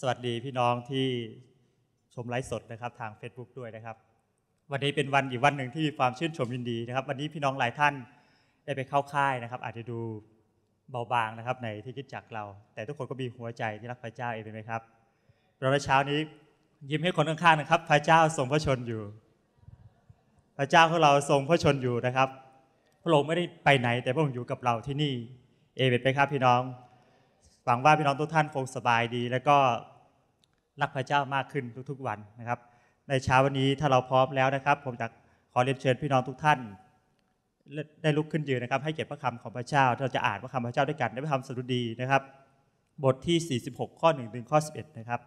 สวัสดีพี่น้องที่ชมไลฟ์สดนะครับทาง Facebook ด้วยนะครับ วันนี้เป็นวันอีกวันหนึ่งที่มีความชื่นชมยินดีนะครับ วันนี้พี่น้องหลายท่านได้ไปเข้าค่ายนะครับ อาจจะดูเบาบางนะครับในที่คิดจักเรา แต่ทุกคนก็มีหัวใจที่รักพระเจ้าเองเป็นไหมครับ เราในเช้านี้ยิ้มให้คนข้างๆนะครับ พระเจ้าทรงพระชนอยู่ พระเจ้าของเราทรงพระชนอยู่นะครับพระองค์ไม่ได้ไปไหนแต่พระองค์อยู่กับเราที่นี่เอเบนไปครับพี่น้องหวังว่าพี่น้องทุกท่านคงสบายดี และก็รักพระเจ้ามากขึ้นทุกๆวันนะครับ ในเช้าวันนี้ถ้าเราพร้อมแล้วนะครับ ผมจะขอเรียนเชิญพี่น้องทุกท่าน ได้ลุกขึ้นยืนนะครับ ให้เกียรติพระคำของพระเจ้าเราจะอ่านพระคำพระเจ้าด้วยกันในพระคำสดุดีนะครับ บทที่ 46 ข้อ 1 ถึงข้อ 11 นะครับ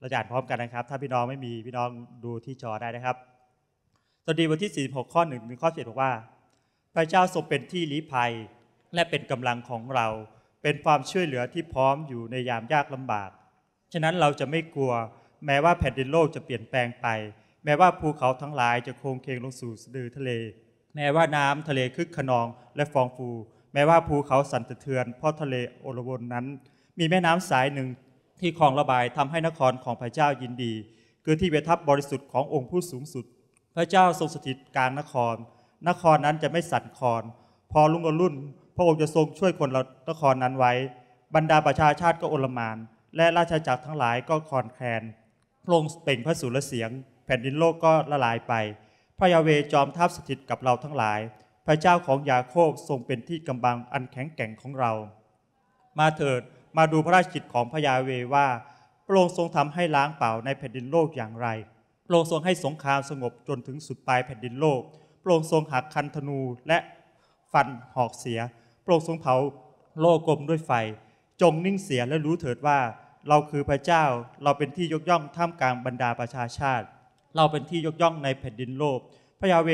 เราจะอ่านพร้อมกันนะครับ ถ้าพี่น้องไม่มีพี่น้องดูที่จอได้นะครับสดุดีบทที่ 46 ข้อ 1 ถึงข้อ 11 บอกว่า พระเจ้าทรงเป็นที่ลี้ภัยและเป็นกำลังของเรา เป็นความช่วยเหลือที่พร้อมอยู่ในยามยากลำบาก ฉะนั้นเราจะไม่กลัว แม้ว่าแผ่นดินโลกจะเปลี่ยนแปลงไป แม้ว่าภูเขาทั้งหลายจะโค้งเคงลงสู่สะดือทะเล แม้ว่าน้ำทะเลคึกขนองและฟองฟู แม้ว่าภูเขาสั่นสะเทือนเพราะทะเลโอรวนนั้น มีแม่น้ำสายหนึ่ง ที่คลองระบายทำให้นครของพระเจ้ายินดี คือที่เวทับบริสุทธิ์ขององค์ผู้สูงสุด พระเจ้าทรงสถิตกลางนคร นครนั้นจะไม่สั่นคลอน พอลุ่งอรุ่นระองค์จะทรงช่วยคนเรานครนั้นไว้ บรรดาประชาชาติก็โอลมาน และราชาจักรทั้งหลายก็คอนแคลนพรงเป่งพระสุรเสียง แผ่นดินโลกก็ละลายไปพระยาเวจอมทัพสถิตกับเราทั้งหลาย พระเจ้าของยาโคบทรงเป็นที่กำบังอันแข็งแกร่งของเรา มาเถิดมาดูพระราชกิจของพระยาเวว่าพระองค์ทรงทำให้ล้างเปล่าในแผ่นดินโลกอย่างไรพระองค์ทรงให้สงครามสงบจนถึงสุดปลายแผ่นดินโลกพระองค์ทรงหักคันธนูและฟันหอกเสียพระองค์ทรงเผาโลกลมด้วยไฟ จงนิ่งเสีย และรู้เถิดว่า เราคือพระเจ้าเราเป็นที่ยกย่องท่ามกลางบรรดาประชาชาติ เราเป็นที่ยกย่องในแผ่นดินโลก พระยาเว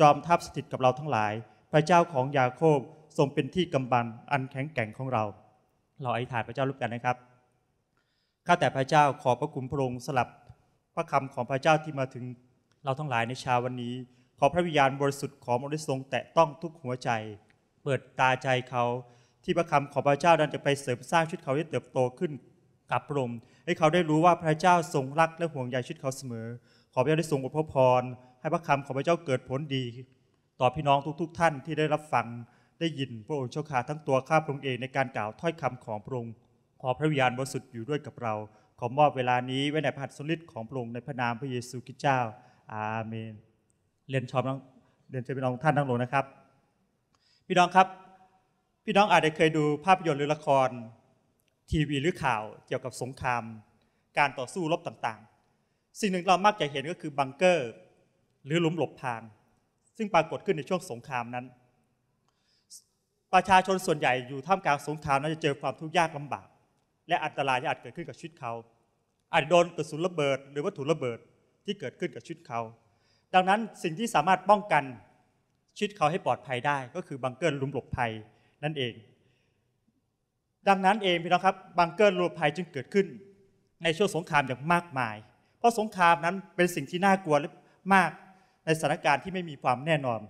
จอมทัพสถิตกับเราทั้งหลาย พระเจ้าของยาโคบทรงเป็นที่กำบังอันแข็งแกร่งของเรา เราอธิษฐานพระเจ้าร่วมกันนะครับ ข้าแต่พระเจ้าขอพระคุณพระองค์สลับ พระคำของพระเจ้าที่มาถึง เราทั้งหลายในเช้าวันนี้ ขอพระวิญญาณบริสุทธิ์ของมรดษ์ทรงแตะต้องทุกหัวใจเปิดตาใจเขาที่พระคำของพระเจ้านั้นจะไปเสริมสร้างชีวิตเขาให้เติบโตขึ้นกับลมให้เขาได้รู้ว่าพระเจ้าทรงรักและห่วงใยชีวิตเขาเสมอ ขอพระเจ้าได้ทรงอวยพรให้พระคำของพระเจ้าเกิดผลดี ต่อพี่น้องทุกๆ ท่านที่ได้รับฟังได้ยินพระองค์เจ้าข้าทั้งตัวข้าพระองค์เองในการกล่าวถ้อยคำของพระองค์ขอพระวิญญาณบริสุทธิ์อยู่ด้วยกับเราขอมอบเวลานี้ไว้ในพระหัตถ์สลิดของพระองค์ในพระนามพระเยซูคริสต์เจ้าอาเมนเรียนชน้องเรียนเชิญพี่น้องท่านทั้งหลงนะครับพี่น้องครับ พี่น้องอาจจะเคยดูภาพยนตร์หรือละคร ทีวีหรือข่าวเกี่ยวกับสงครามการต่อสู้รบต่างๆ สิ่งหนึ่งเรามักจะเห็นก็คือบังเกอร์หรือหลุมหลบพางซึ่งปรากฏขึ้นในช่วงสงครามนั้น ประชาชนส่วนใหญ่อยู่ท่ามกลางสงครามนั้นจะเจอความทุกข์ยากลำบาก และอันตรายที่อาจเกิดขึ้นกับชีวิตเขาอาจโดนกระสุนระเบิด หรือวัตถุระเบิดที่เกิดขึ้นกับชีวิตเขา ดังนั้นสิ่งที่สามารถป้องกันชีวิตเขาให้ปลอดภัยได้ ก็คือบังเกอร์ลุมหลบภัยนั่นเอง ดังนั้นเองพี่น้องครับบังเกอร์ลุมหลบภัยจึงเกิดขึ้น ในช่วงสงครามอย่างมากมาย เพราะสงครามนั้นเป็นสิ่งที่น่ากลัวมากในสถานการณ์ที่ไม่มีความแน่นอน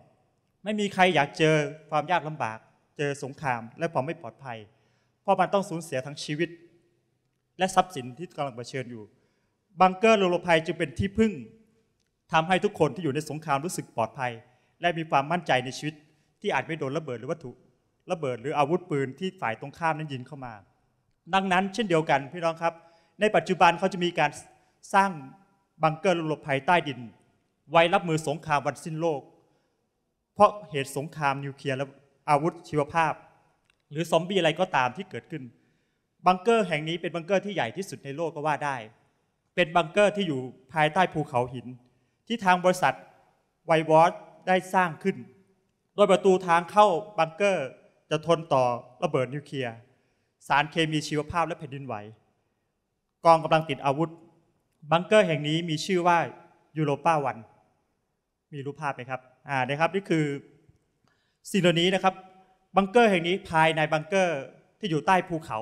ไม่มีใครอยากเจอความยากลำบาก เจอสงครามและความไม่ปลอดภัยเพราะมันต้องสูญเสียทั้งชีวิต และทรัพย์สินที่กำลังเผชิญอยู่ บังเกอร์ลุมหลบภัยจึงเป็นที่พึ่งทำให้ทุกคนที่อยู่ในสงครามรู้สึกปลอดภัยและมีความมั่นใจในชีวิตที่อาจไม่โดนระเบิดหรือวัตถุ ระเบิดหรืออาวุธปืนที่ฝ่ายตรงข้ามนั้นยิงเข้ามา ดังนั้นเช่นเดียวกันพี่น้องครับ ในปัจจุบันเขาจะมีการสร้างบังเกอร์หลบภัยใต้ดิน ไว้รับมือสงครามวันสิ้นโลก เพราะเหตุสงครามนิวเคลียร์และอาวุธชีวภาพหรือซอมบี้อะไรก็ตามที่เกิดขึ้นบังเกอร์แห่งนี้เป็นบังเกอร์ที่ใหญ่ที่สุดในโลกก็ว่าได้ เป็นบังเกอร์ที่อยู่ภายใต้ภูเขาหิน ที่ทางบริษัทไววอร์ได้สร้างขึ้น โดยประตูทางเข้าบังเกอร์จะทนต่อระเบิดนิวเคลียร์ สารเคมีชีวภาพและแผ่นดินไหว กองกำลังติดอาวุธ บังเกอร์แห่งนี้มีชื่อว่ายูโรป้าวัน มีรูปภาพไหมครับอ่านะครับนี่คือ สิ่งเหล่านี้นะครับ บังเกอร์แห่งนี้ภายในบังเกอร์ที่อยู่ใต้ภูเขา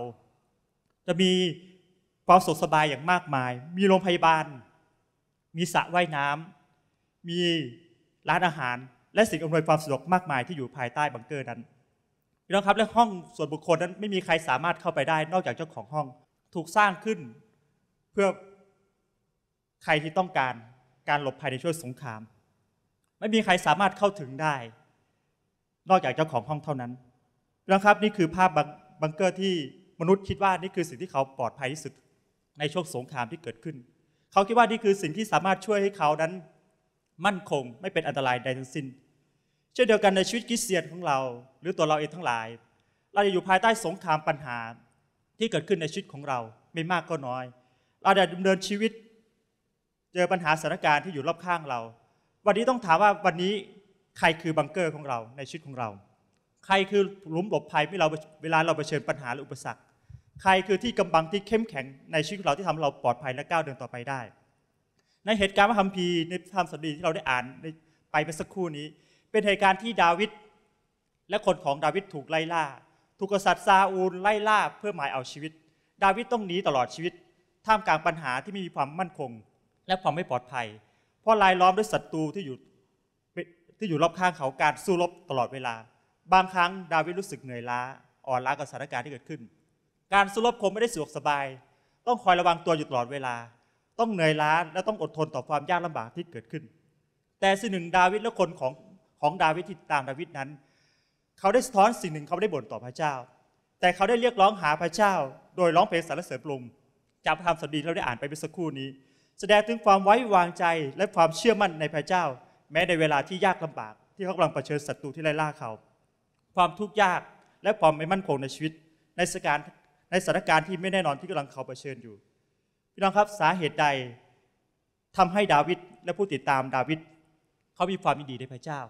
จะมีความสุขสบายอย่างมากมาย มีโรงพยาบาล มีสระว่ายน้ำมีร้านอาหารและสิ่งอำนวยความสะดวกมากมาย ที่อยู่ภายใต้บังเกอร์นั้นพี่น้องครับและห้องส่วนบุคคลนั้นไม่มีใครสามารถเข้าไปได้นอกจากเจ้าของห้อง ถูกสร้างขึ้น เพื่อใครที่ต้องการการหลบภัยในช่วงสงคราม ไม่มีใครสามารถเข้าถึงได้ นอกจากเจ้าของห้องเท่านั้นนะครับนี่คือภาพบังเกอร์ที่มนุษย์คิดว่านี่คือสิ่งที่เขาปลอดภัยที่สุด ในช่วงสงครามที่เกิดขึ้น เขาคิดว่านี่คือสิ่งที่สามารถช่วยให้เขานั้นมั่นคงไม่เป็นอันตรายใดทั้งสิ้น เช่นเดียวกันในชีวิตคริสเตียนของเรา หรือตัวเราเองทั้งหลาย เราจะอยู่ภายใต้สงครามปัญหาที่เกิดขึ้นในชีวิตของเราไม่มากก็น้อยเราจะดำเนินชีวิต เจอปัญหาสถานการณ์ที่อยู่รอบข้างเรา วันนี้ต้องถามว่าวันนี้ใครคือบังเกอร์ของเราในชีวิตของเรา ใครคือหลุมหลบภัยเมื่อเราเวลาเราเผชิญปัญหาหรืออุปสรรค ใครคือที่กำบังที่เข้มแข็งในชีวิตเราที่ทำเราปลอดภัยและก้าวเดินต่อไปได้ในเหตุการณ์พระคัมภีร์ในธรรมสดีที่เราได้อ่านไปเมื่อสักครู่นี้ เป็นเหตุการณ์ที่ดาวิดและคนของดาวิดถูกไล่ล่าถูกกษัตริย์ซาอูล ไล่ล่า เพื่อหมายเอาชีวิต ดาวิดต้องหนีตลอดชีวิตท่ามกลางปัญหาที่ไม่มีความมั่นคง และความไม่ปลอดภัย เพราะลายล้อมด้วยศัตรูที่อยู่ที่อยู่รอบข้างเขาการสู้รบตลอดเวลา บางครั้ง ดาวิดรู้สึกเหนื่อยล้าอ่อนล้ากับสถานการณ์ที่เกิดขึ้น การสู้รบคงไม่ได้สะดวกสบาย ต้องคอยระวังตัวอยู่ตลอดเวลาต้องเหนื่อยล้าและต้องอดทนต่อความยากลำบากที่เกิดขึ้น แต่สิ่งหนึ่ง ดาวิดและคนของของดาวิดที่ตามดาวิดนั้น เขาได้สะท้อนสิ่งหนึ่งเขาได้บ่นต่อพระเจ้า แต่เขาได้เรียกร้องหาพระเจ้า โดยร้องเพลงสรรเสริญปรุงจากพระธรรมสดีเราได้อ่านไปเมื่อสักครู่นี้ แสดงถึงความไว้วางใจและความเชื่อมั่นในพระเจ้า แม้ในเวลาที่ยากลำบากที่เขากำลังเผชิญศัตรูที่ไล่ล่าเขา ความทุกข์ยากและความไม่มั่นคงในชีวิตในสถานในสถานการณ์ที่ไม่แน่นอนที่กำลังเขาเผชิญอยู่ี่น้องครับสาเหตุใดทำให้ดาวิดและผู้ติดตามดาวิดเขามีความยินดีในพระเจ้า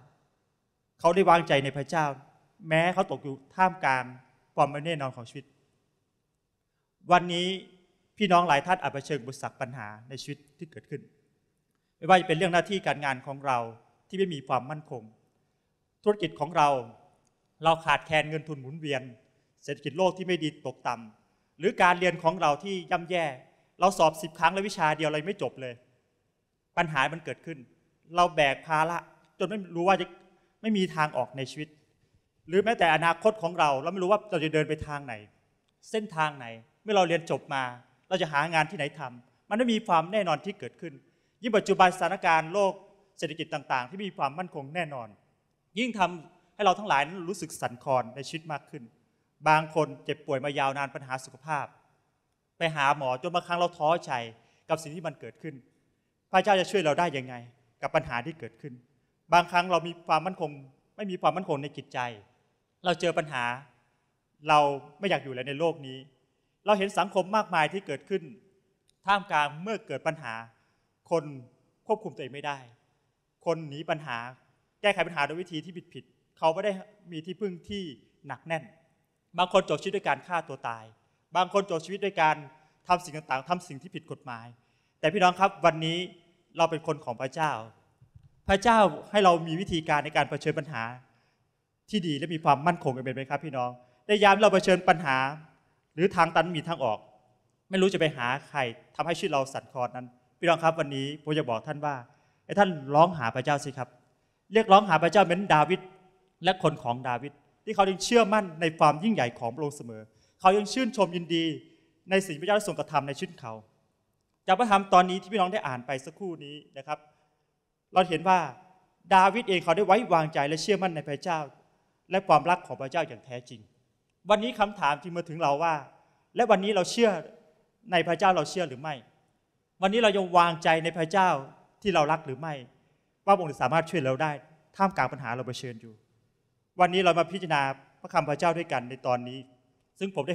เขาได้วางใจในพระเจ้า แม้เขาตกอยู่ท่ามกลางความไม่แน่นอนของชีวิต วันนี้พี่น้องหลายท่านอาจเผชิญบุศัรปัญหาในชีวิตที่เกิดขึ้น ไม่ว่าจะเป็นเรื่องหน้าที่การงานของเราที่ไม่มีความมั่นคง ธุรกิจของเรา เราขาดแคลนเงินทุนหมุนเวียน เศรษฐกิจโลกที่ไม่ดีตกต่ำหรือการเรียนของเราที่ย่ำแย่เราสอบสิบครั้งแล้ววิชาเดียวเลยไม่จบเลย ปัญหา มันเกิดขึ้น เราแบกภาระจนไม่รู้ว่าจะไม่มีทางออกในชีวิต หรือแม้แต่อนาคตของเรา เราไม่รู้ว่าเราจะเดินไปทางไหน เส้นทางไหน เมื่อเราเรียนจบมา เราจะหางานที่ไหนทำ มันไม่มีความแน่นอนที่เกิดขึ้น ยิ่งปัจจุบันสถานการณ์โลกเศรษฐกิจต่างๆ ที่มีความมั่นคงแน่นอน ยิ่งทำให้เราทั้งหลายนั้นรู้สึกสั่นคลอนในชีวิตมากขึ้น บางคนเจ็บป่วยมายาวนานปัญหาสุขภาพไปหาหมอจนบางครั้งเราท้อใจกับสิ่งที่มันเกิดขึ้น พระเจ้าจะช่วยเราได้ยังไง กับปัญหาที่เกิดขึ้น บางครั้งเรามีความมั่นคงไม่มีความมั่นคงในจิตใจ เราเจอปัญหา เราไม่อยากอยู่แล้วในโลกนี้ เราเห็นสังคมมากมายที่เกิดขึ้น ท่ามกลางเมื่อเกิดปัญหา คนควบคุมตัวเองไม่ได้ คนหนีปัญหาแก้ไขปัญหาโดยวิธีที่ผิดผิดเขาไม่ได้มีที่พึ่งที่หนักแน่น บางคนจบชีวิตด้วยการฆ่าตัวตายบางคนจบชีวิตด้วยการทำสิ่งต่างๆทำสิ่งที่ผิดกฎหมาย แต่พี่น้องครับวันนี้เราเป็นคนของพระเจ้า พระเจ้าให้เรามีวิธีการในการเผชิญปัญหา ที่ดี และมีความมั่นคงกันเป็นไหมครับ พี่น้องต่ยามเราเผชิญปัญหา หรือทางตันมีทางออก ไม่รู้จะไปหาใครทำให้ชีวิตเราสั่นคลอนนั้น พี่น้องครับวันนี้ผมจะบอกท่านว่า ให้ท่านร้องหาพระเจ้าสิครับ เรียกร้องหาพระเจ้าเหมือนดาวิดและคนของดาวิดที่เขางเชื่อมั่นในความยิ่งใหญ่ของพระองค์เสมอเขายังชื่นชมยินดีในสิ่งที่พระเจ้าทรงกระทำในชีวิตเขา จากพระธรรมตอนนี้ที่พี่น้องได้อ่านไปสักครู่นี้นะครับ เราเห็นว่าดาวิดเองเขาได้ไว้วางใจและเชื่อมั่นในพระเจ้า และความรักของพระเจ้าอย่างแท้จริง วันนี้คำถามที่มาถึงเราว่า และวันนี้เราเชื่อในพระเจ้าเราเชื่อหรือไม่ วันนี้เรายังวางใจในพระเจ้าที่เรารักหรือไม่ ว่าองค์สามารถช่วยเราได้ท่ามกลางปัญหาเราเผชิญอยู่ วันนี้เรามาพิจารณาพระคำพระเจ้าด้วยกันในตอนนี้ซึ่งผมได้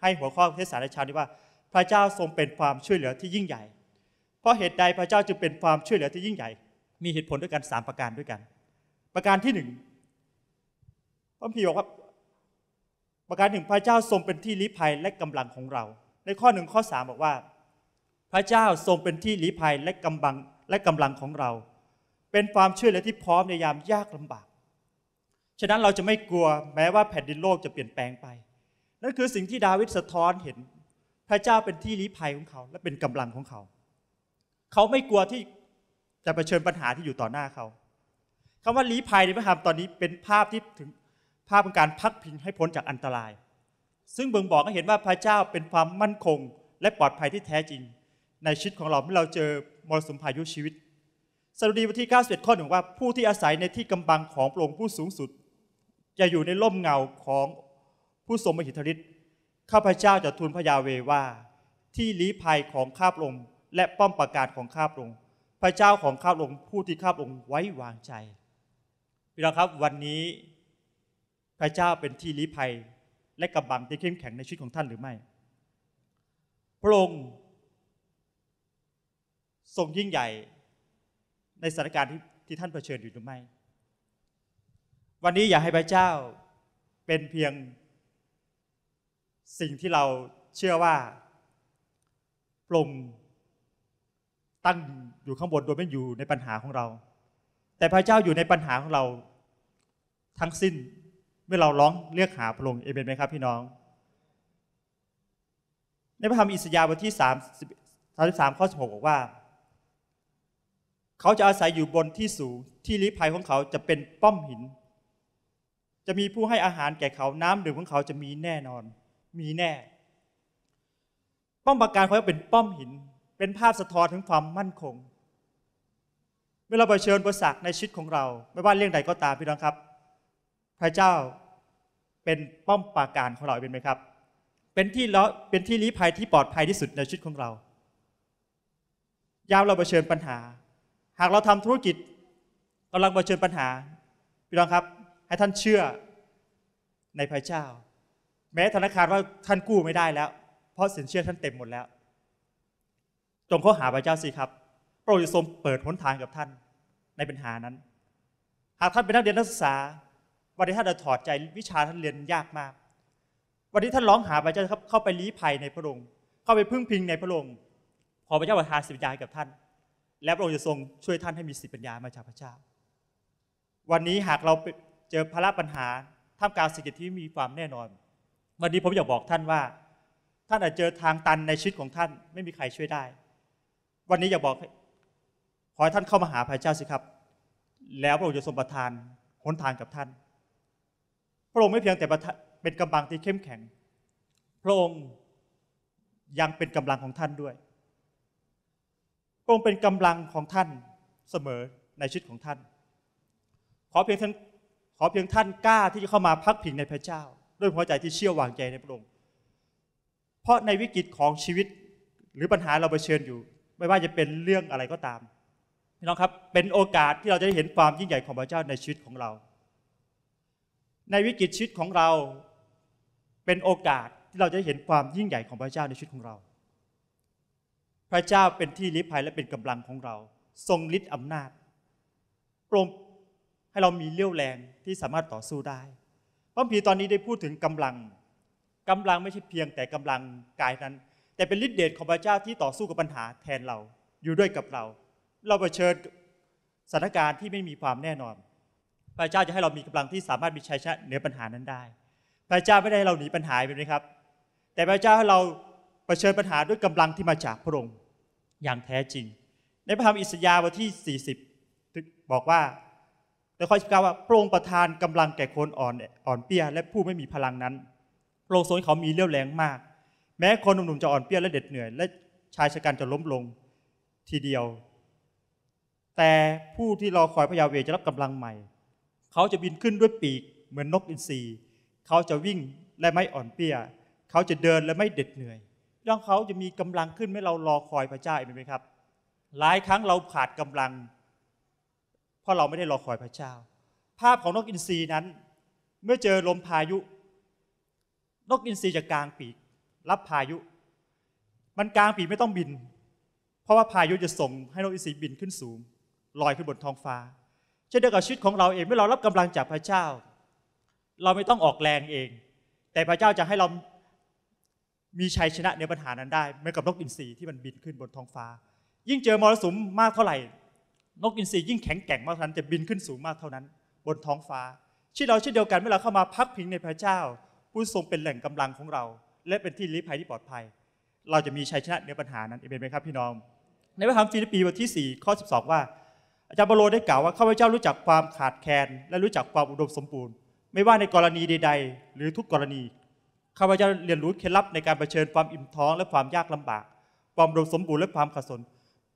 ให้หัวข้อเทศนาในเช้านี้ว่าพระเจ้าทรงเป็นความช่วยเหลือที่ยิ่งใหญ่ เพราะเหตุใดพระเจ้าจึงเป็นความช่วยเหลือที่ยิ่งใหญ่ มีเหตุผลด้วยกัน 3 ประการด้วยกัน ประการที่หนึ่งพระพีบอกว่า ประการหนึ่งพระเจ้าทรงเป็นที่ลี้ภัยและกำลังของเรา ในข้อหนึ่งข้อ3บอกว่าพระเจ้าทรงเป็นที่ลี้ภัยและกำลังและกำลังของเรา เป็นความช่วยเหลือที่พร้อมในยามยากลำบาก ฉะนั้นเราจะไม่กลัวแม้ว่าแผ่นดินโลกจะเปลี่ยนแปลงไปนั่นคือสิ่งที่ดาวิดสะท้อนเห็นพระเจ้าเป็นที่ลี้ภัยของเขา และเป็นกำลังของเขา เขาไม่กลัวที่จะเผชิญปัญหาที่อยู่ต่อหน้าเขา คำว่าลี้ภัยในพระธรรมตอนนี้เป็นภาพที่ถึงภาพของการพักพิงให้พ้นจากอันตราย ซึ่งเบ่งบอกให้เห็นว่าพระเจ้าเป็นความมั่นคง และปลอดภัยที่แท้จริง ในชีวิตของเราเมื่อเราเจอมรสุมพายุชีวิตสดุดีบทที่91ข้อหนึ่งว่าผู้ที่อาศัยในที่กำบังของพระองค์ผู้สูงสุด จะอยู่ในร่มเงาของผู้ทรงมหิทธิฤทธิ์ข้าพเจ้าจะทูลพระยาเวว่าที่ลี้ภัยของข้าพระองค์และป้อมประกาศของข้าพระองค์พระเจ้าของข้าพระองค์ผู้ที่ข้าพระองค์ไว้วางใจพี่น้องครับวันนี้พระเจ้าเป็นที่ลี้ภัย และกำบังที่เข้มแข็งในชีวิตของท่านหรือไม่พระองค์ทรงยิ่งใหญ่ในสถานการณ์ที่ที่ท่านเผชิญอยู่หรือไม่วันนี้อยากให้พระเจ้าเป็นเพียงสิ่งที่เราเชื่อว่าปุงตั้งอยู่ข้างบนโดยไม่อยู่ในปัญหาของเรา แต่พระเจ้าอยู่ในปัญหาของเรา ทั้งสิ้นเมื่อเราร้องเรียกหาพระองค์เอเมนไหมครับ พี่น้อง ในพระธรรมอิสยาห์บทที่3 33ข้อ16บอกว่า เขาจะอาศัยอยู่บนที่สูงที่ลี้ภัยของเขาจะเป็นป้อมหิน จะมีผู้ให้อาหารแก่เขาน้ำดื่มของเขาจะมีแน่นอนมีแน่ ป้อมปราการเขาเป็นป้อมหินเป็นภาพสะท้อนถึงความมั่นคงเมื่อเราเผชิญอุปสักในชีวิตของเรา ไม่ว่าเรื่องใดก็ตามพี่น้องครับพระเจ้าเป็นป้อมปราการของเราเป็นไหมครับ เป็นที่ล้วเป็นที่ลี้ภัยที่ปลอดภัยที่สุดในชีวิตของเรา ยามเราเผชิญปัญหา หากเราทำธุรกิจกำลังเผชิญปัญหา พี่น้องครับ ให้ท่านเชื่อในพระเจ้าแม้ธนาคารว่าท่านกู้ไม่ได้แล้ว เพราะสินเชื่อท่านเต็มหมดแล้ว จงเข้าหาพระเจ้าสิครับ พระองค์จะทรงเปิดหนทางกับท่านในปัญหานั้น หากท่านเป็นนักเรียนนักศึกษาวันนี้ท่านจะถอดใจวิชาท่านเรียนยากมาก วันนี้ท่านร้องหาพระเจ้าครับเข้าไปลี้ภัยในพระองค์ เข้าไปพึ่งพิงในพระองค์ ขอพระเจ้าประทานสิบปัญญากับท่าน และพระองค์จะทรงช่วยท่านให้มีสิบปัญญามาจากพระเจ้าวันนี้หากเราเจอภาระปัญหาท่ามกลางสิ่งที่มีความแน่นอนวันนี้ผมอยากบอกท่านว่าท่านอาจเจอทางตันในชีวิตของท่านไม่มีใครช่วยได้ วันนี้อยากบอก ขอให้ท่านเข้ามาหาพระเจ้าสิครับ แล้วพระองค์จะทรงประทานหนทางกับท่านพระองค์ไม่เพียงแต่เป็นกำลังที่เข้มแข็ง พระองค์ยังเป็นกำลังของท่านด้วย พระองค์เป็นกำลังของท่านเสมอในชีวิตของท่าน ขอเพียงท่านขอเพียงท่านกล้าที่จะเข้ามาพักผิงในพระเจ้าด้วยหัวใจที่เชื่อวางใจในพระองค์ เพราะในวิกฤตของชีวิตหรือปัญหาเราเผชิญอยู่ ไม่ว่าจะเป็นเรื่องอะไรก็ตามพี่น้องครับเป็นโอกาสที่เราจะได้เห็นความยิ่งใหญ่ของพระเจ้าในชีวิตของเรา ในวิกฤตชีวิตของเรา เป็นโอกาสที่เราจะเห็นความยิ่งใหญ่ของพระเจ้าในชีวิตของเรา พระเจ้าเป็นที่ลิภัยและเป็นกำลังของเรา ทรงฤทธิ์อำนาจโปรงให้เรามีเลี้ยวแรงที่สามารถต่อสู้ได้พระพีตอนนี้ได้พูดถึงกำลัง กำลังไม่ใช่เพียง แต่กำลังกายนั้น แต่เป็นฤทธิเดชของพระเจ้าที่ต่อสู้กับปัญหาแทนเราอยู่ด้วยกับเรา เราเผชิญสถานการณ์ที่ไม่มีความแน่นอน พระเจ้าจะให้เรามีกำลังที่สามารถมีชัยชนะเหนือปัญหานั้นได้ พระเจ้าไม่ได้ให้เราหนีปัญหาไปนะครับ แต่พระเจ้าให้เราเผชิญปัญหาด้วยกำลังที่มาจากพระองค์อย่างแท้จริง ในพระธรรมอิสยาห์บทที่40บอกว่าต่ข้อสิเก้าว่าพระองค์ประทานกำลังแก่คนอ่อนอ่อนเปี้ย และผู้ไม่มีพลังนั้นพระองค์ทรงเขามีเลี้ยวแรงมาก แม้คนหนุ่มๆจะอ่อนเปี้ยและเด็ดเหนื่อยและชายชะกันจะล้มลงทีเดียว แต่ผู้ที่รอคอยพระยาเวจะรับกำลังใหม่ เขาจะบินขึ้นด้วยปีก เหมือนนกอินทรีเขาจะวิ่งและไม่อ่อนเปี้ย เขาจะเดินและไม่เด็ดเหนื่อยย่องเขาจะมีกำลังขึ้นเมื่อเรารอคอยพระเจ้าเองไหมครับ หลายครั้งเราขาดกำลังเพราะเราไม่ได้รอคอยพระเจ้า ภาพของนกอินทรีนั้น เมื่อเจอลมพายุ นกอินทรีจะกลางปีก รับพายุ มันกลางปีกไม่ต้องบิน เพราะว่าพายุจะส่งให้นกอินทรีบินขึ้นสูง ลอยขึ้นบนท้องฟ้า เช่นเดียวกับชีวิตของเราเอง เมื่อเรารับกำลังจากพระเจ้า เราไม่ต้องออกแรงเอง แต่พระเจ้าจะให้เรามีชัยชนะในปัญหานั้นได้ เหมือนกับนกอินทรีที่มันบินขึ้นบนท้องฟ้า ยิ่งเจอมรสุมมากเท่าไหร่นกอินทรียิ่งแข็งแกร่งมากเท่านั้นจะบินขึ้นสูงมากเท่านั้น บนท้องฟ้าชี่เราเช่นเดียวกันเมื่อเราเข้ามาพักพิงในพระเจ้า ผู้ทรงเป็นแหล่งกำลังของเรา และเป็นที่ลี้ภัยที่ปลอดภัย เราจะมีชัยชนะเหนือปัญหานั้น เอเมนไหมครับพี่น้อง ในพระธรรมฟิลิปปีบทที่4ข้อ12 ว่าอาจารย์บโลได้กล่าวว่าข้าพเจ้ารู้จักความขาดแคลนและรู้จักความอุดมสมบูรณ์ ไม่ว่าในกรณีใดๆ หรือทุกกรณีข้าพเจ้าเรียนรู้เคล็ดลับในการเผชิญความอิ่มท้องและความยากลำบาก ความอุดมสมบูรณ์และความขัดสน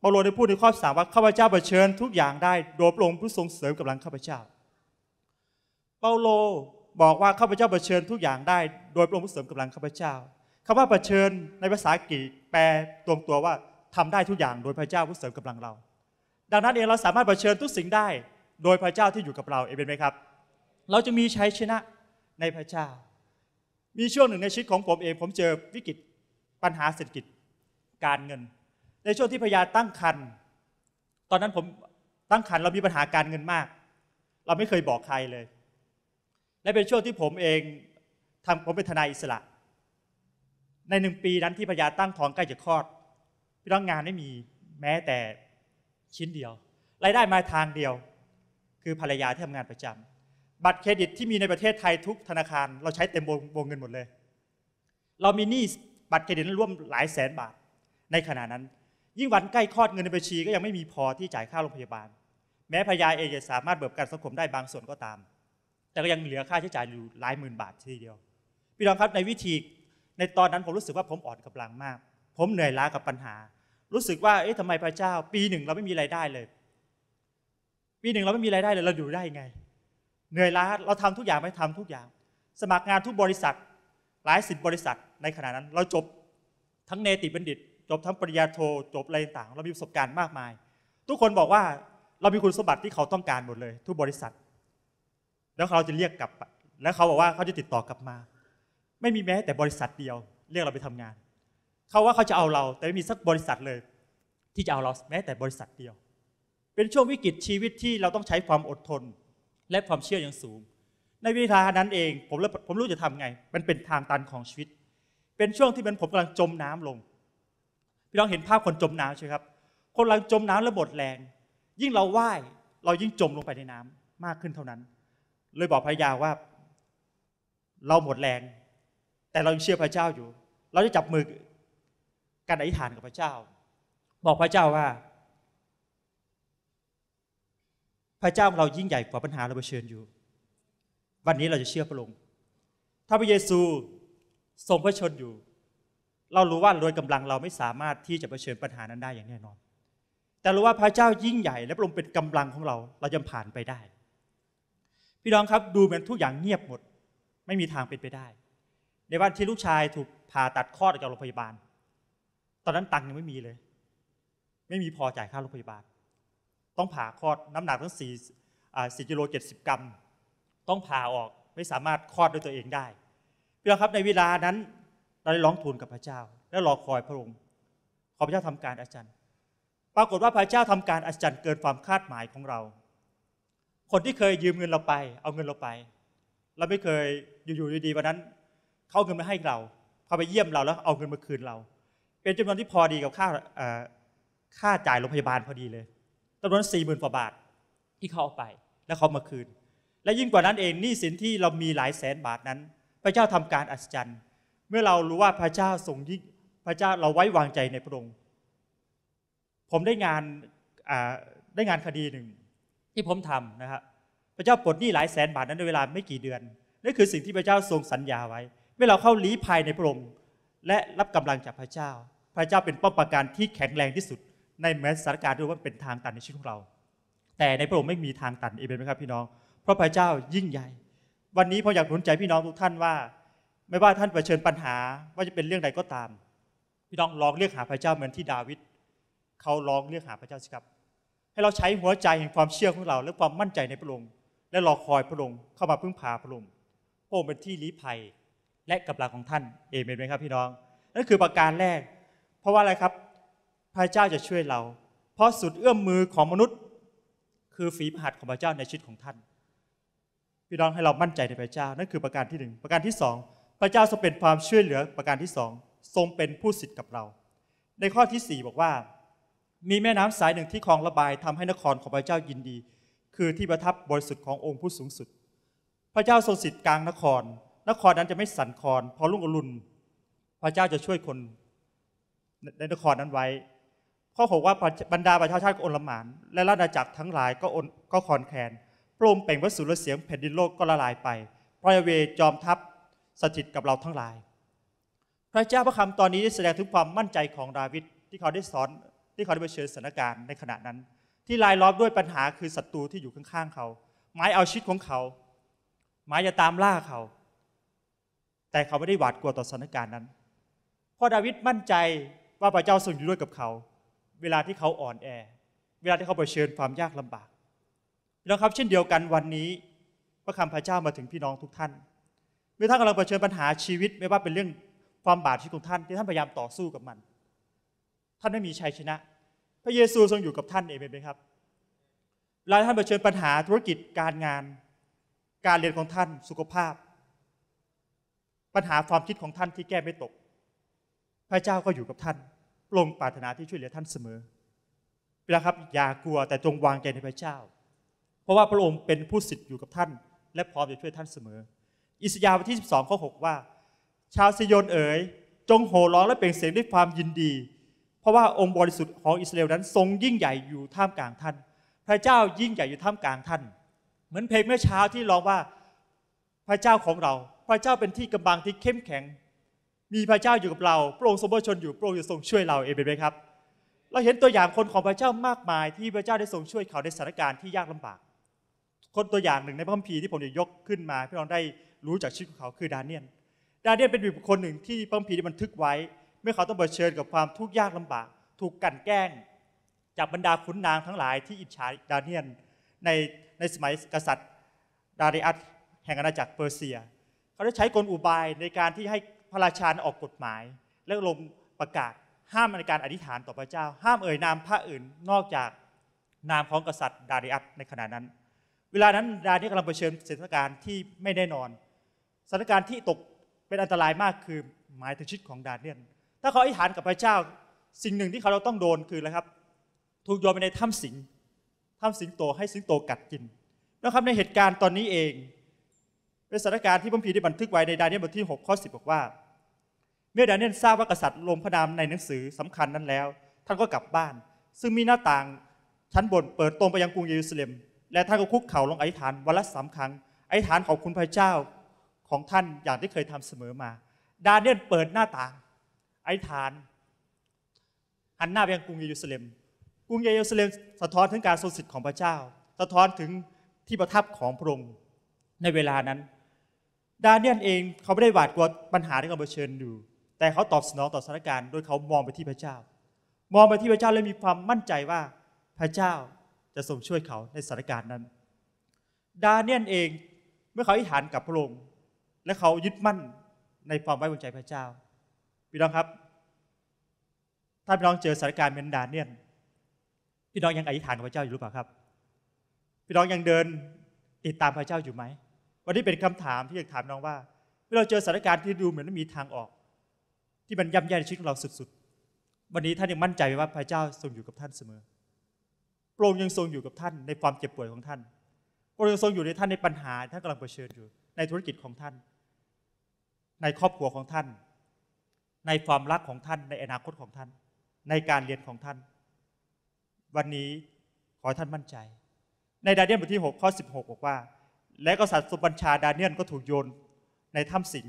เปาโลได้พูดในข้อสามว่าข้าพเจ้าเผชิญทุกอย่างได้โดยพระองค์ผู้ทรงเสริมกำลังข้าพเจ้า เปาโลบอกว่าข้าพเจ้าเผชิญทุกอย่างได้โดยพระองค์ผู้เสริมกำลังข้าพเจ้า คำว่าเผชิญในภาษากรีกแปลตรงตัวว่าทำได้ทุกอย่างโดยพระเจ้าผู้เสริมกำลังเรา ดังนั้นเองเราสามารถเผชิญทุกสิ่งได้โดยพระเจ้าที่อยู่กับเรา เอเมนไหมครับ เราจะมีชัยชนะในพระเจ้า มีช่วงหนึ่งในชีวิตของผมเองผมเจอวิกฤตปัญหาเศรษฐกิจการเงินในช่วงที่พยาตั้งครรภ์ตอนนั้นผมตั้งครรภ์เรามีปัญหาการเงินมาก เราไม่เคยบอกใครเลย และเป็นช่วงที่ผมเองทำผมเป็นทนายอิสระ ในหนึ่งปีนั้นที่พยาตั้งท้องใกล้จะคลอดพี่น้องงานไม่มีแม้แต่ชิ้นเดียว รายได้มาทางเดียว คือภรรยาที่ทำงานประจำ บัตรเครดิตที่มีในประเทศไทยทุกธนาคารเราใช้เต็มวงเงินหมดเลย เรามีหนี้บัตรเครดิตร่วมหลายแสนบาทในขณะนั้นยิ่งวันใกล้คลอดเงินในบัญชีก็ยังไม่มีพอที่จ่ายค่าโรงพยาบาล แม้พยาเองจะสามารถเบิกการสังคมได้บางส่วนก็ตาม แต่ก็ยังเหลือค่าใช้จ่ายอยู่หลายหมื่นบาททีเดียวพี่น้องครับในวิธีในตอนนั้นผมรู้สึกว่าผมอ่อนกำลังมาก ผมเหนื่อยล้ากับปัญหา รู้สึกว่า เอ๊ะทำไมพระเจ้าปีหนึ่งเราไม่มีไรายได้เลยปีหนึ่งเราไม่มีไรายได้เลยเราอยู่ได้ยังไง เหนื่อยล้าเราทำทุกอย่างไม่ทำทุกอย่าง สมัครงานทุกบริษัท หลายสิบบริษัทในขณะนั้น เราจบทั้งเนติบัณฑิตจบทั้งปริญญาโทจบอะไรต่างเรามีประสบการณ์มากมาย ทุกคนบอกว่าเรามีคุณสมบัติที่เขาต้องการหมดเลย ทุกบริษัท แล้วเขาจะเรียกกลับแล้วเขาบอกว่าเขาจะติดต่อกลับมา ไม่มีแม้แต่บริษัทเดียว เรียกเราไปทำงานเขาว่าเขาจะเอาเราแต่ไม่มีสักบริษัทเลย ที่จะเอาเราแม้แต่บริษัทเดียว เป็นช่วงวิกฤตชีวิตที่เราต้องใช้ความอดทนและความเชื่ออย่างสูง ในวิธีานั้นเองผมผมรู้จะทำไง มันเป็นทางตันของชีวิต เป็นช่วงที่มันผมกำลังจมน้ำลงพี่น้องเห็นภาพคนจมน้ำใช่ไหมครับ คนกำลังจมน้ำแล้วหมดแรง ยิ่งเราไหว้เรายิ่งจมลงไปในน้ำมากขึ้นเท่านั้น เลยบอกพระยาว่า เราหมดแรง แต่เราเชื่อพระเจ้าอยู่ เราจะจับมือกันอธิษฐานกับพระเจ้า บอกพระเจ้าว่า พระเจ้าเรายิ่งใหญ่กว่าปัญหาเราเผชิญอยู่ วันนี้เราจะเชื่อพระองค์ถ้าพระเยซูทรงพระชนอยู่เรารู้ว่าโดยกำลังเราไม่สามารถที่จะเผชิญปัญหานั้นได้อย่างแน่นอน แต่รู้ว่าพระเจ้ายิ่งใหญ่และพระองค์เป็นกำลังของเรา เราจะผ่านไปได้ พี่น้องครับดูเหมือนทุกอย่างเงียบหมด ไม่มีทางเป็นไปได้ ในวันที่ลูกชายถูกผ่าตัดคลอดจากโรงพยาบาล ตอนนั้นตังค์ยังไม่มีเลย ไม่มีพอจ่ายค่าโรงพยาบาลต้องผ่าคลอดน้ำหนักทั้งสี่สี่กิโลเจ็ดสิบกรัม ต้องผ่าออกไม่สามารถคลอดด้วยตัวเองได้พี่น้องครับในเวลานั้นเราได้ร้องทูลกับพระเจ้าและรอคอยพระองค์ ขอพระเจ้าทำการอาจารย์ ปรากฏว่าพระเจ้าทำการอาจารย์เกินความคาดหมายของเรา คนที่เคยยืมเงินเราไป เอาเงินเราไป เราไม่เคยอยู่ๆดีๆวันนั้นเขาเงินมาให้เราพาไปเยี่ยมเราแล้วเอาเงินมาคืนเรา เป็นจำนวนที่พอดีกับค่าค่าจ่ายโรงพยาบาลพอดีเลยจำนวนสี่หมื่นกว่าบาทที่เขาเอาไปแล้วเขามาคืน และยิ่งกว่านั้นเองหนี้สินที่เรามีหลายแสนบาทนั้น พระเจ้าทำการอัศจรรย์เมื่อเรารู้ว่าพระเจ้าทรงยิ่งพระเจ้าเราไว้วางใจในพระองค์ ผมได้งานได้งานคดีหนึ่งที่ผมทำนะครับพระเจ้าปลดหนี้หลายแสนบาทนั้นในเวลาไม่กี่เดือนนั่นคือสิ่งที่พระเจ้าทรงสัญญาไว้เมื่อเราเข้าลี้ภัยในพระองค์และรับกำลังจากพระเจ้า พระเจ้าเป็นป้อมปราการที่แข็งแรงที่สุดในแม้สถานการณ์ด้วยว่าเป็นทางตันในชีวิตของเรา แต่ในพระองค์ไม่มีทางตันเอเมนไหมครับพี่น้อง เพราะพระเจ้ายิ่งใหญ่ วันนี้ผมอยากหนุนใจพี่น้องทุกท่านว่าไม่ว่าท่านเผชิญปัญหาว่าจะเป็นเรื่องใดก็ตามพี่น้องลองเรียกหาพระเจ้าเหมือนที่ดาวิดเขาลองเรียกหาพระเจ้าสิครับ ให้เราใช้หัวใจแห่งความเชื่อของเรา และความมั่นใจในพระองค์และรอคอยพระองค์เข้ามาพึ่งพาพระองค์พระองค์เป็นที่ลี้ภัยและกำลังของท่านเอเมนไหมครับพี่น้องนั่นคือประการแรก เพราะว่าอะไรครับพระเจ้าจะช่วยเรา เพราะสุดเอื้อมมือของมนุษย์ คือฝีพระหัตของพระเจ้าในชีวิตของท่านพี่น้องให้เรามั่นใจในพระเจ้านั่นคือประการที่หนึ่งประการที่สองพระเจ้าทรงเป็นความช่วยเหลือประการที่สองทรงเป็นผู้สิทธิ์กับเรา ในข้อที่ 4 บอกว่า มีแม่น้ำสายหนึ่งที่คลองระบายทำให้นครของพระเจ้ายินดี คือที่ประทับบริสุทธิ์ขององค์ผู้สูงสุด พระเจ้าทรงสิทธิ์กลางนคร นครนั้นจะไม่สั่นคลอนพอรุ่งอรุณพระเจ้าจะช่วยคนในนครนั้นไว้ข้อหกว่าบรรดาประชาชาติก็อนละหมาน และราชอาณาจักรทั้งหลายก็อนก็คอนแคลนปร่งเป่งวัสดุเสียงแผ่นดินโลกก็ละลายไปพระยเวจอมทัพสถิตกับเราทั้งหลาย พระเจ้าพระคำตอนนี้ ได้แสดงถึงความมั่นใจของดาวิดที่เขาได้สอนที่เขาได้เผชิญสถานการณ์ในขณะนั้น ที่ลายล้อมด้วยปัญหาคือศัตรูที่อยู่ข้าง ๆ เขาไม้เอาชีวิตของเขาไม้จะตามล่าเขา แต่เขาไม่ได้หวาดกลัวต่อสถานการณ์นั้นเพราะดาวิดมั่นใจว่าพระเจ้าทรงอยู่ด้วยกับเขา เวลาที่เขาอ่อนแอ เวลาที่เขาเผชิญความยากลำบากนะครับเช่นเดียวกันวันนี้พระคำพระเจ้ามาถึงพี่น้องทุกท่านเมื่อท่านกำลังเผชิญปัญหาชีวิตไม่ว่าเป็นเรื่องความบาปที่ของท่านที่ท่านพยายามต่อสู้กับมัน ท่านไม่มีชัยชนะ พระเยซูทรงอยู่กับท่านเองเป็นไหมครับเวลาท่านเผชิญปัญหาธุรกิจการงาน การเรียนของท่านสุขภาพ ปัญหาความคิดของท่านที่แก้ไม่ตก พระเจ้าก็อยู่กับท่านปรงปรารถนาที่ช่วยเหลือท่านเสมอเวลาครับอย่ากลัวแต่จงวางใจในพระเจ้า เพราะว่าพระองค์เป็นผู้สิทธิ์อยู่กับท่าน และพร้อมจะช่วยท่านเสมออิสยาห์บทที่ 12ข้อ6ว่า ชาวซิโยนเอ๋ยจงโห่ร้องและเปล่งเสียงด้วยความยินดี เพราะว่าองค์บริสุทธิ์ของอิสราเอลนั้นทรงยิ่งใหญ่อยู่ท่ามกลางท่าน พระเจ้ายิ่งใหญ่อยู่ท่ามกลางท่าน เหมือนเพลงเมื่อเช้าที่ร้องว่าพระเจ้าของเรา พระเจ้าเป็นที่กำบังที่เข้มแข็ง มีพระเจ้าอยู่กับเราพระองค์ทรงบชนอยู่พระองค์จะทรงช่วยเราเองเป็นไหมครับเราเห็นตัวอย่างคนของพระเจ้ามากมาย ที่พระเจ้าได้ทรงช่วยเขาในสถานการณ์ที่ยากลำบาก คนตัวอย่างหนึ่งในพระคัมภีร์ที่ผมจะยกขึ้นมาพี่น้องได้รู้จากชีวิตของเขาคือดาเนียลดาเนียลเป็นบุคคลหนึ่งที่พระคัมภีร์บันทึกไว้เมื่อเขาต้องเผชิญกับความทุกข์ยากลำบาก ถูกกันแกล้ง จากบรรดาขุนนางทั้งหลายที่อิจฉาดาเนียลในในสมัยกษัตริย์ดาริอัสแห่งอาณาจักรเปอร์เซีย เขาได้ใช้กลอุบายในการที่ให้พระราชาออกกฎหมาย และลงประกาศห้ามในการอธิษฐานต่อพระเจ้า ห้ามเอ่ยนามพระอื่นนอกจากนามของกษัตริย์ดาริอัสในขณะนั้น เวลานั้นดาเนียลกำลังเผชิญสถานการณ์ที่ไม่แน่นอนสถานการณ์ที่ตกเป็นอันตรายมากคือหมายถึงชีวิตของดาเนียนถ้าเขาอธิษฐานกับพระเจ้าสิ่งหนึ่งที่เขาเราต้องโดนคืออะไรครับ ถูกโยนไปในถ้ำสิงถ้ำสิงโตให้สิงโตกัดกินนะครับในเหตุการณ์ตอนนี้เอง เป็นสถานการณ์ที่พระพีได้บันทึกไว้ในดาเนียลบทที่6ข้อ10 บอกว่า เมื่อดาเนียลทราบว่ากษัตริย์ลงพระนามในหนังสือสำคัญนั้นแล้วท่านก็กลับบ้าน ซึ่งมีหน้าต่างชั้นบนเปิดตรงไปยังกรุงเยรูซาเล็มและท่านก็คุกเข่าลงอธิษฐานวันละสามครั้งอธิษฐานขอบคุณพระเจ้าของท่านอย่างที่เคยทำเสมอมา ดาเนียลเปิดหน้าต่าง ไอ้ฐานหันหน้าไปยังกรุงเยรูซาเล็มกรุงเยรูซาเล็ม สะท้อนถึงการทรงสิทธิ์ของพระเจ้า สะท้อนถึงที่ประทับของพระองค์ ในเวลานั้น ดาเนียลเองเขาไม่ได้หวาดกลัวปัญหาที่เขาเผชิญอยู่ แต่เขาตอบสนองต่อสถานการณ์โดยเขามองไปที่พระเจ้า มองไปที่พระเจ้าและมีความมั่นใจว่าพระเจ้าจะทรงช่วยเขาในสถานการณ์นั้น ดาเนียลเองเมื่อเขาอธิษฐานกับพระองค์และเขายึดมั่นในความไว้วางใจพระเจ้าพี่น้องครับถ้าพี่น้องเจอสถานการณ์เป็นดานเนี่ยพี่น้องยังอธิษฐานกับพระเจ้าอยู่หรือเปล่าครับพี่น้องยังเดินติดตามพระเจ้าอยู่ไหมวันนี้เป็นคำถามที่อยากถามน้องว่าเมื่อเราเจอสถานการณ์ที่ดูเหมือนไม่มีทางออก ที่มันย่ำแย่ในชีวิตของเราสุด ๆ วันนี้ท่านยังมั่นใจว่าพระเจ้าทรงอยู่กับท่านเสมอพระองค์ยังทรงอยู่กับท่าน ในความเจ็บป่วยของท่านพระองค์ยังทรงอยู่ในท่านในปัญหาท่านกำลังเผชิญอยู่ในธุรกิจของท่านในครอบครัวของท่าน ในความรักของท่าน ในอนาคตของท่าน ในการเรียนของท่าน วันนี้ขอท่านมั่นใจ ในดาเนียลบทที่6ข้อ16 บอกว่า และกษัตริย์สุบัญชาดาเนียลก็ถูกโยนในถ้ำสิง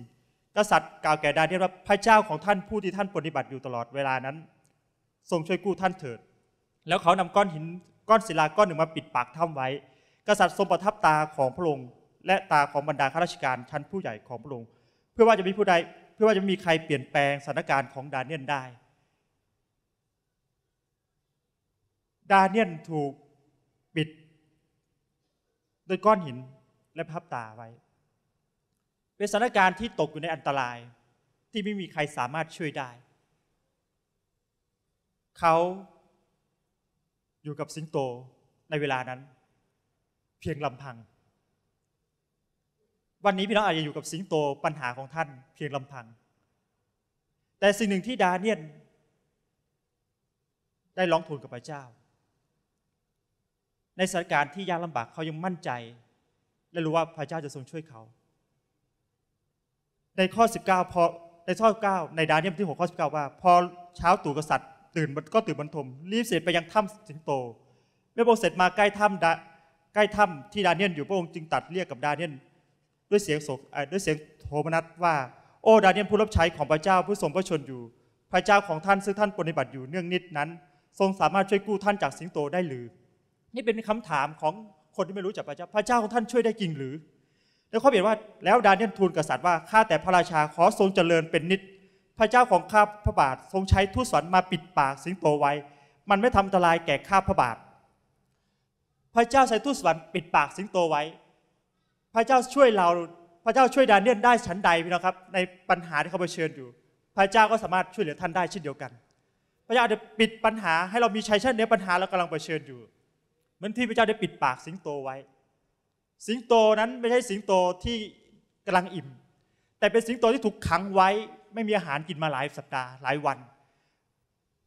กษัตริย์กล่าวแก่ดาเนียลว่าพระเจ้าของท่านผู้ที่ท่านปฏิบัติอยู่ตลอดเวลานั้นทรงช่วยกู้ท่านเถิด แล้วเขานำก้อนหินก้อนศิลาก้อนหนึ่งมาปิดปากถ้ำไว้ กษัตริย์ทรงประทับตาของพระองค์และตาของบรรดาข้าราชการชั้นผู้ใหญ่ของพระองค์พื่อว่าจะมีผู้ใดเพื่อว่าจะมีใครเปลี่ยนแปลงสถานการณ์ของดาเนียนได้ ดาเนียนถูกปิดโดยก้อนหินและพับตาไว้ เป็นสถานการณ์ที่ตกอยู่ในอันตรายที่ไม่มีใครสามารถช่วยได้ เขาอยู่กับสิงโตในเวลานั้น เพียงลำพังวันนี้พี่น้องอาจจะอยู่กับสิงโต ปัญหาของท่านเพียงลำพัง แต่สิ่งหนึ่งที่ดาเนียนได้ร้องทูลกับพระเจ้า ในสถานการณ์ที่ยากลำบาก เขายังมั่นใจ และรู้ว่าพระเจ้าจะทรงช่วยเขา ในข้อ 19 พอในข้อ 9 ในดาเนียลที่ 6 ข้อ19ว่า พอเช้าตู่กษัตริย์ ตื่นก็ตื่นบรรทมรีบเสด็จไปยังถ้ำสิงโต เมื่อพระองค์เสร็จมาใกล้ถ้ำใกล้ถ้ำที่ดาเนียลอยู่พระองค์จึงตัดเรียกกับดาเนียลด้วยเสียงโศกด้วยเสียงโทมนัสว่าโอ้ดาเนียนผู้รับใช้ของพระเจ้าผู้ทรงพระชนอยู่ พระเจ้าของท่านซึ่งท่านปฏิบัติอยู่เนื่องนิดนั้น ทรงสามารถช่วยกู้ท่านจากสิงโตได้หรือ นี่เป็นคำถามของคนที่ไม่รู้จักพระเจ้าพระเจ้าของท่านช่วยได้จริงหรือแล้วเขาเขียนว่าแล้วดาเนียนทูลกษัตริย์ว่าข้าแต่พระราชาขอทรงเจริญเป็นนิด พระเจ้าของข้าพระบาททรงใช้ทูตสวรรค์มาปิดปากสิงโตไว้ มันไม่ทำอันตรายแก่ข้าพระบาทพระเจ้าใช้ทูตสวรรค์ปิดปากสิงโตไว้พระเจ้าช่วยเราพระเจ้าช่วยดาเนียลได้ชั้นใดพี่น้องครับในปัญหาที่เขาเผชิญอยู่ พระเจ้าก็สามารถช่วยเหลือท่านได้เช่นเดียวกัน พระเจ้าอาจจะปิดปัญหาให้เรามีชัยชนะในปัญหาเรากำลังเผชิญอยู่ เหมือนที่พระเจ้าได้ปิดปากสิงโตไว้ สิงโตนั้น ไม่ใช่สิงโตที่กำลังอิ่ม แต่เป็นสิงโตที่ถูกขังไว้ ไม่มีอาหารกินมาหลายสัปดาห์หลายวัน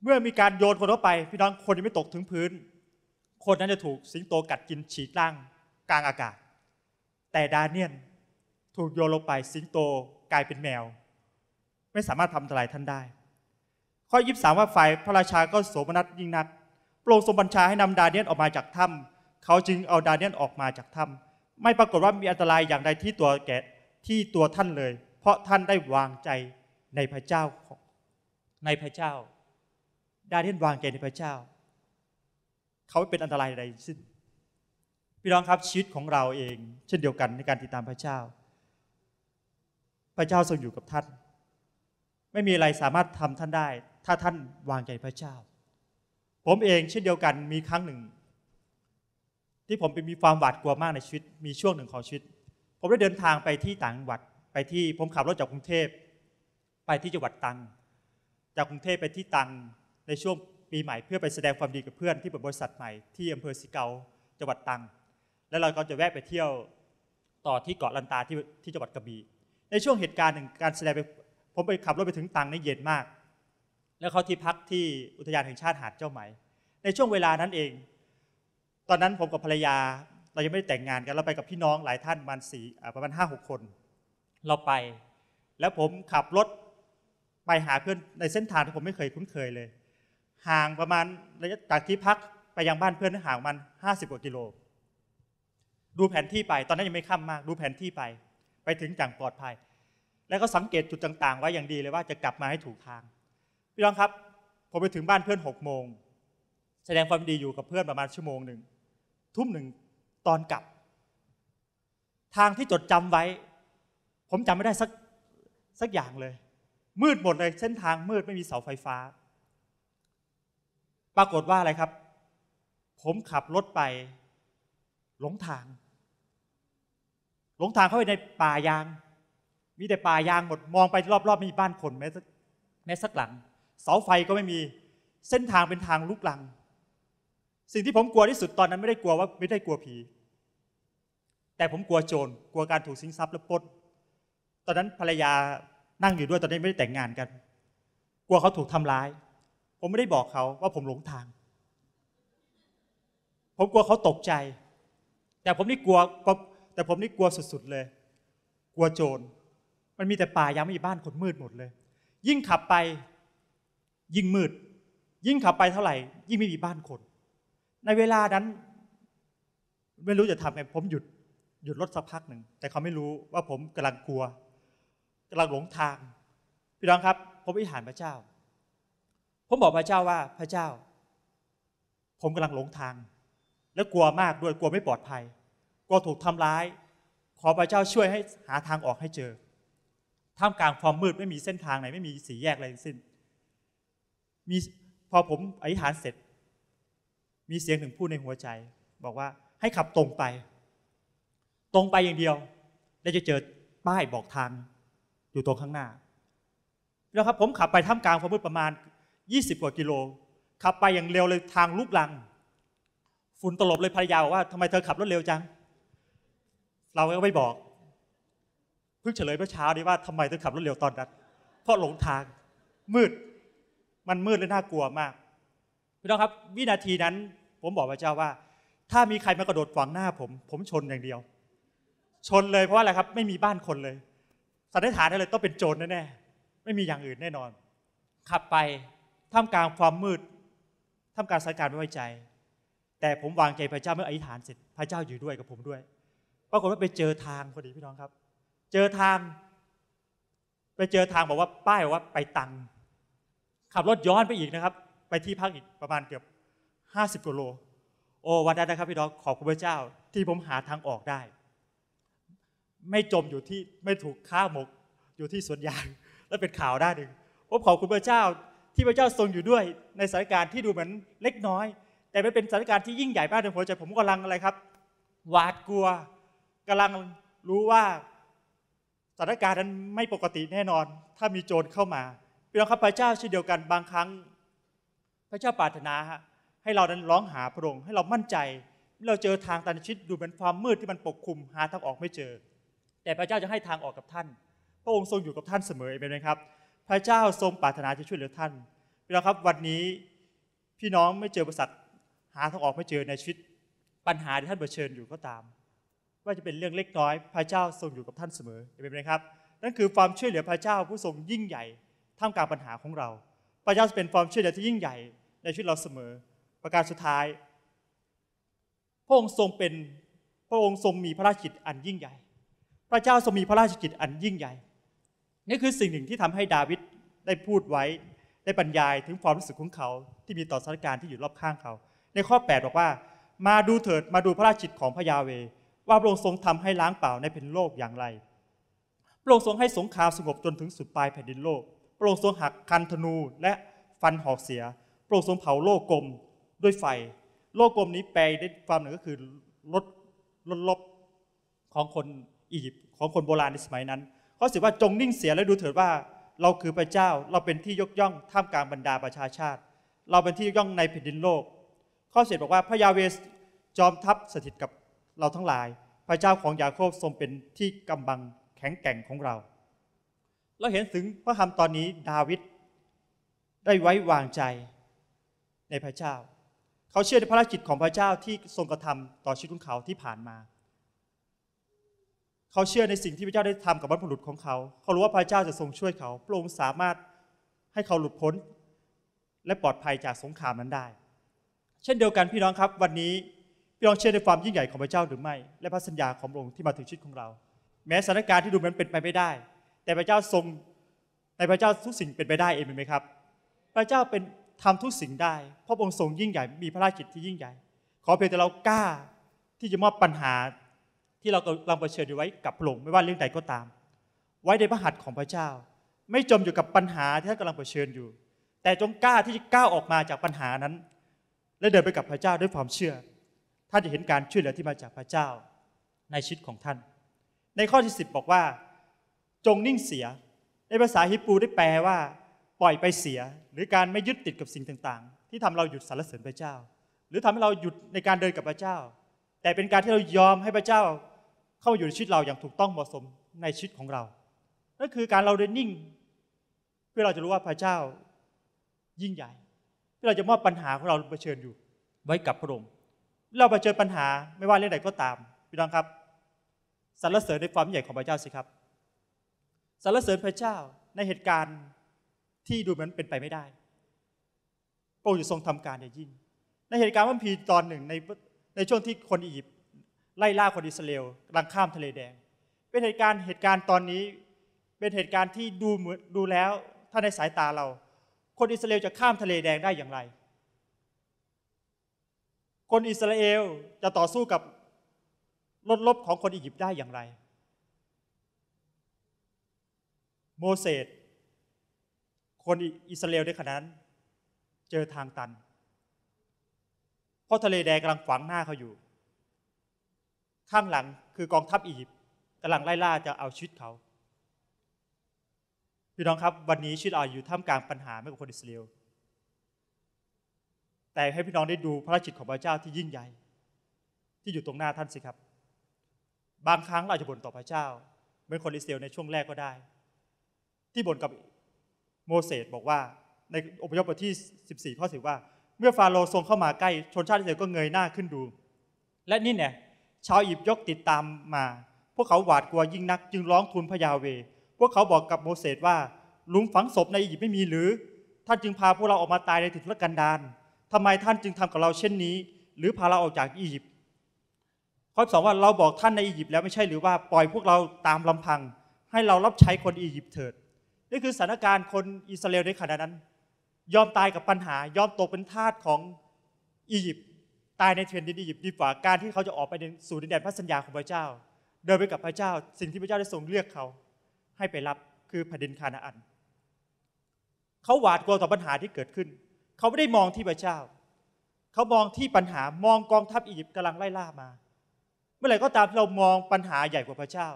เมื่อมีการโยนคนเข้าไป พี่น้องคนยังไม่ตกถึงพื้น คนนั้นจะถูกสิงโตกัดกินฉีกร่างกลางอากาศแต่ดาเนียนถูกโยนลงไปสิงโตกลายเป็นแมว ไม่สามารถทำตรายท่านได้ข้อยิบสามว่าฝ่ายพระราชาก็โสมนัสยิ่งนัก โปรงทรงบัญชาให้นำดาเนียนออกมาจากถ้ำเขาจึง เอาดาเนียนออกมาจากถ้ำไม่ปรากฏว่า มีอันตรายอย่างใดที่ตัวแกที่ตัวท่านเลย เพราะท่านได้วางใจในพระเจ้า ในพระเจ้า ดาเนียนวางใจในพระเจ้า เขาไม่เป็นอันตรายใดสิ้นพี่น้องครับชีวิตของเราเองเช่นเดียวกันในการติดตามพระเจ้า พระเจ้าทรงอยู่กับท่าน ไม่มีอะไรสามารถทำท่านได้ ถ้าท่านวางใจพระเจ้า ผมเองเช่นเดียวกันมีครั้งหนึ่ง ที่ผมเป็นมีความหวาดกลัวมากในชีวิตมีช่วงหนึ่งของชีวิตผมได้เดินทางไปที่ต่างจังหวัดไปที่ผมขับรถจากกรุงเทพไปที่จังหวัดตังจากกรุงเทพไปที่ตังในช่วงปีใหม่เพื่อไปแสดงความดีกับเพื่อนที่เปิดบริษัทใหม่ที่อำเภอสิเกาจังหวัดตังแล้วเราก็จะแวะไปเที่ยวต่อที่เกาะลันตาที่ที่จังหวัดกระบี่ ในช่วงเหตุการณ์หนึ่งการแสดงไปผมไปขับรถไปถึงตังในเย็นมาก แล้วเขาที่พักที่อุทยานแห่งชาติหาดเจ้าไหมในช่วงเวลานั้นเอง ตอนนั้นผมกับภรรยา เรายังไม่ได้แต่งงานกันเราไปกับพี่น้องหลายท่านประมาณสี่ประมาณห้าหกคน เราไป แล้วผมขับรถไปหาเพื่อนในเส้นทางที่ผมไม่เคยคุ้นเคยเลย ห่างประมาณระยะจากที่พักไปยังบ้านเพื่อนห่างมันห้าสิบกว่ากิโลดูแผนที่ไป ตอนนั้นยังไม่ค่ำมากดูแผนที่ไป ไปถึงจังปลอดภัย แล้วก็สังเกตจุดต่างๆไว้อย่างดีเลยว่าจะกลับมาให้ถูกทาง พี่น้องครับ ผมไปถึงบ้านเพื่อนหกโมงแสดงความดีอยู่กับเพื่อนประมาณชั่วโมงหนึ่งทุ่มหนึ่งตอนกลับ ทางที่จดจำไว้ ผมจำไม่ได้สักสักอย่างเลย มืดหมดเลยเส้นทางมืดไม่มีเสาไฟฟ้า ปรากฏว่าอะไรครับ ผมขับรถไปหลงทางหลงทางเข้าไปในป่ายาง มีแต่ป่ายางหมด มองไป รอบๆไม่มีบ้านคนแม้สักแม้สักหลัง เสาไฟก็ไม่มี เส้นทางเป็นทางลุกลัง สิ่งที่ผมกลัวที่สุดตอนนั้นไม่ได้กลัวว่า ไม่ได้กลัวผี แต่ผมกลัวโจร กลัวการถูกสิงทรัพย์และปดตอนนั้นภรรยานั่งอยู่ด้วยตอนนี้ไม่ได้แต่งงานกัน กลัวเขาถูกทำร้าย ผมไม่ได้บอกเขาว่าผมหลงทาง ผมกลัวเขาตกใจ แต่ผมนี่กลัวแต่ผมนี่กลัวสุดๆเลย กลัวโจร มันมีแต่ป่า ยังไม่มีบ้านคนมืดหมดเลย ยิ่งขับไป ยิ่งมืด ยิ่งขับไปเท่าไหร่ ยิ่งไม่มีบ้านคน ในเวลานั้นไม่รู้จะทำไง ผมหยุด หยุดรถสักพักหนึ่ง แต่เขาไม่รู้ว่าผมกำลังกลัว กำลังหลงทาง พี่น้องครับ ผมอิหานพระเจ้า ผมบอกพระเจ้าว่าพระเจ้า ผมกำลังหลงทาง และกลัวมากด้วยกลัวไม่ปลอดภัยก็ถูกทำร้าย ขอพระเจ้าช่วยให้หาทางออกให้เจอท่ามกลางความมืดไม่มีเส้นทางไหน ไม่มีสีแยกอะไรทั้งสิ้นมีพอผมอธิษฐานเสร็จ มีเสียงหนึ่งพูดในหัวใจ บอกว่าให้ขับตรงไป ตรงไปอย่างเดียวแล้วจะเจอป้ายบอกทางอยู่ตรงข้างหน้า แล้วครับผมขับไปท่ามกลางความมืดประมาณ 20กว่ากิโล ขับไปอย่างเร็วเลยทางลูกลังฝุ่นตลบเลยภรรยาบอกว่าทำไมเธอขับรถเร็วจังเราก็ไม่บอกเพิ่งเฉลยเมื่อเช้านี้ว่าทำไมถึงขับรถเร็วตอนนั้นเพราะหลงทางมืดมันมืดและน่ากลัวมากพี่น้องครับวินาทีนั้นผมบอกพระเจ้าว่าถ้ามีใครมากระโดดขวางหน้าผม ผมชนอย่างเดียว ชนเลยเพราะอะไรครับ ไม่มีบ้านคนเลยสันนิษฐานได้เลยต้องเป็นโจรแน่ๆไม่มีอย่างอื่นแน่นอน ขับไปท่ามกลางความมืดท่ามกลางสถานการณ์ไม่ไว้ใจ แต่ผมวางใจพระเจ้าเมื่ออธิษฐานเสร็จพระเจ้าอยู่ด้วยกับผมด้วยปรากฏว่าไปเจอทางพอดีพี่น้องครับ เจอทาง ไปเจอทางบอกว่าป้ายว่าไปตังขับรถย้อนไปอีกนะครับ ไปที่พักอีกประมาณเกือบห้าสิบกิโล โอ้วันนั้นนะครับพี่น้องขอบคุณพระเจ้าที่ผมหาทางออกได้ ไม่จมอยู่ที่ไม่ถูกฆ่าหมก อยู่ที่สวนยางและเป็นข่าวได้หนึ่งผมขอบคุณพระเจ้า ที่พระเจ้าทรงอยู่ด้วย ในสถานการณ์ที่ดูเหมือนเล็กน้อย แต่ไม่เป็นสถานการณ์ที่ยิ่งใหญ่มากในหัวใจผมกำลังอะไรครับหวาดกลัวกำลังรู้ว่าสถานการณ์นั้นไม่ปกติแน่นอนถ้ามีโจรเข้ามาพี่น้องครับพระเจ้าเช่นเดียวกันบางครั้ง พระเจ้าปรารถนาให้เรานั้นร้องหาพระองค์ ให้เรามั่นใจเราเจอทางตันชิดดูเหมือนความมืดที่มันปกคลุมหาทางออกไม่เจอ แต่พระเจ้าจะให้ทางออกกับท่าน พระองค์ทรงอยู่กับท่านเสมอเป็นไครับ พระเจ้าทรงปรารถนาจะช่วยเหลือท่านพี่น้องครับวันนี้พี่น้องไม่เจอประสัทหาทางออกไม่เจอในชีวิต ปัญหาที่ท่านเผชิญอยู่ก็ตามว่าจะเป็นเรื่องเล็กน้อย พระเจ้าทรงอยู่กับท่านเสมอเห็นไหมครับ นั่นคือความช่วยเหลือพระเจ้าผู้ทรงยิ่งใหญ่ท่ามกลางปัญหาของเรา พระเจ้าจะเป็นความช่วยเหลือที่ยิ่งใหญ่ในชีวิตเราเสมอ ประการสุดท้าย พระองค์ทรงเป็น พระองค์ทรงมีพระราชกิจอันยิ่งใหญ่ พระเจ้าทรงมีพระราชกิจอันยิ่งใหญ่ นี่คือสิ่งหนึ่งที่ทำให้ดาวิดได้พูดไว้ ได้บรรยายถึงความรู้สึกของเขาที่มีต่อสถานการณ์ที่อยู่รอบข้างเขา ในข้อ 8 บอกว่ามาดูเถิด มาดูพระราชกิจของพระยาเวว่าพระองค์ทรงทำให้ล้างเปล่าในแผ่นโลกอย่างไรพระองค์ทรงให้สงครามสงบจนถึงสุดปลายแผ่นดินโลกพระองค์ทรงหักคันธนูและฟันหอกเสียพระองค์ทรงเผาโลกกลมด้วยไฟ โลกกลมนี้แปลได้ความหนึ่งก็คือลดลดลบของคนอียิปต์ของคนโบราณในสมัยนั้น เขาสือว่าจงนิ่งเสียและดูเถิดว่าเราคือพระเจ้าเราเป็นที่ยกย่องท่ามกลางบรรดาประชาชาติ เราเป็นที่ยกย่องในแผ่นดินโลก ข้อเสียบอกว่าพระยาเวสจอมทัพสถิตกับเราทั้งหลายพระเจ้าของยาโคบทรงเป็นที่กำบังแข็งแกร่งของเรา เราเห็นถึงพระคำตอนนี้ดาวิดได้ไว้วางใจในพระเจ้า เขาเชื่อในพระรกิจของพระเจ้าที่ทรงกระทำต่อชีวิตของเขาที่ผ่านมา เขาเชื่อในสิ่งที่พระเจ้าได้ทำกับบรรพบุรุษของเขา เขารู้ว่าพระเจ้าจะทรงช่วยเขา พระองค์สามารถให้เขาหลุดพ้น และปลอดภัยจากสงครามนั้นได้ เช่นเดียวกันพี่น้องครับ วันนี้พี่น้องเชื่อในความยิ่งใหญ่ของพระเจ้าหรือไม่ และพระสัญญาของพระองค์ที่มาถึงชีวิตของเรา แม้สถานการณ์ที่ดูเหมือนเป็นไปไม่ได้ แต่พระเจ้าทรง ในพระเจ้าทุกสิ่งเป็นไปได้เองไหมครับ พระเจ้าเป็นทำทุกสิ่งได้ เพราะองค์ทรงยิ่งใหญ่ มีพระราชกิจที่ยิ่งใหญ่ ขอเพียงแต่เรากล้าที่จะมอบปัญหาที่เรากำลังเผชิญอยู่ไว้กับพระองค์ไม่ว่าเรื่องใดก็ตาม ไว้ในพระหัตถ์ของพระเจ้า ไม่จมอยู่กับปัญหาที่ท่านกำลังเผชิญอยู่ แต่จงกล้าที่จะก้าวออกมาจากปัญหานั้น และเดินไปกับพระเจ้าด้วยความเชื่อท่านจะเห็นการช่วยเหลือที่มาจากพระเจ้า ในชีวิตของท่าน ในข้อที่10บอกว่าจงนิ่งเสียในภาษาฮิปูได้แปลว่าปล่อยไปเสีย หรือการไม่ยึดติดกับสิ่งต่าง ๆ ที่ทำเราหยุดสรรเสริญพระเจ้า หรือทำให้เราหยุดในการเดินกับพระเจ้า แต่เป็นการที่เรายอมให้พระเจ้า เข้ามาอยู่ในชีวิตเราอย่างถูกต้องเหมาะสมในชีวิตของเรานั่นคือการเราเดินนิ่งเพื่อเราจะรู้ว่าพระเจ้ายิ่งใหญ่เพื่อเราจะมอบปัญหาของเราเผชิญอยู่ไว้กับพระองค์เราไปเจอปัญหาไม่ว่าเรื่องใดก็ตามพี่น้องครับสรรเสริญในความใหญ่ของพระเจ้าสิครับสรรเสริญพระเจ้าในเหตุการณ์ที่ดูเหมือนเป็นไปไม่ได้พระองค์อยู่ทรงทำการอย่างยิ่งในเหตุการณ์วันพีตอนหนึ่งในในช่วงที่คนอียิปต์ไล่ล่าคนอิสราเอลกำลังข้ามทะเลแดง เป็นเหตุการณ์เหตุการณ์ตอนนี้เป็นเหตุการณ์ที่ดูเหมือนดูแล้วถ้าในสายตาเรา คนอิสราเอลจะข้ามทะเลแดงได้อย่างไรคนอิสราเอลจะต่อสู้กับลดลบของคนอียิปต์ได้อย่างไร โมเสสคนอิสราเอลในขณะนั้นเจอทางตัน เพราะทะเลแดงกำลังฝังหน้าเขาอยู่ ข้างหลังคือกองทัพอียิปต์กำลังไล่ล่าจะเอาชีวิตเขาพี่น้องครับวันนี้ชีวิตเราอยู่ท่ามกลางปัญหาไม่กับคนอิสราเอลแต่ให้พี่น้องได้ดูพระราชิตของพระเจ้าที่ยิ่งใหญ่ ที่อยู่ตรงหน้าท่านสิครับ บางครั้งเราจะบ่นต่อพระเจ้าเหมือนคนอิสราเอลในช่วงแรกก็ได้ ที่บ่นกับโมเสสบอกว่าในอพยพบทที่ 14ข้อสิว่า เมื่อฟาโรห์ทรงเข้ามาใกล้ชนชาติอิสราเอลก็เงยหน้าขึ้นดู และนี่เนี่ยชาวอียิปต์ยกติดตามมา พวกเขาหวาดกลัวยิ่งนักจึงร้องทูลพระยาเวพวกเขาบอกกับโมเสสว่าลุมฝังศพในอียิปต์ไม่มีหรือ ท่านจึงพาพวกเราออกมาตายในถิ่นทุรกันดารทำไมท่านจึงทำกับเราเช่นนี้หรือพาเราออกจากอียิปต์ ข้อสองว่าเราบอกท่านในอียิปต์แล้วไม่ใช่หรือว่าปล่อยพวกเราตามลำพัง ให้เรารับใช้คนอียิปต์เถิด นี่คือสถานการณ์คนอิสราเอลในขณะนั้นยอมตายกับปัญหายอมตกเป็นทาสของอียิปต์ตายในเทนดินอียิปต์ดีกว่าการที่เขาจะออกไปสู่ดินแดนพระสัญญาของพระเจ้า เดินไปกับพระเจ้า สิ่งที่พระเจ้าได้ทรงเรียกเขา ให้ไปรับคือแผ่นดินคานาอัน เขาหวาดกลัวต่อปัญหาที่เกิดขึ้นเขาไม่ได้มองที่พระเจ้า เขามองที่ปัญหา มองกองทัพอียิปต์กำลังไล่ล่ามา เมื่อไหร่ก็ตามที่เรามองปัญหาใหญ่กว่าพระเจ้า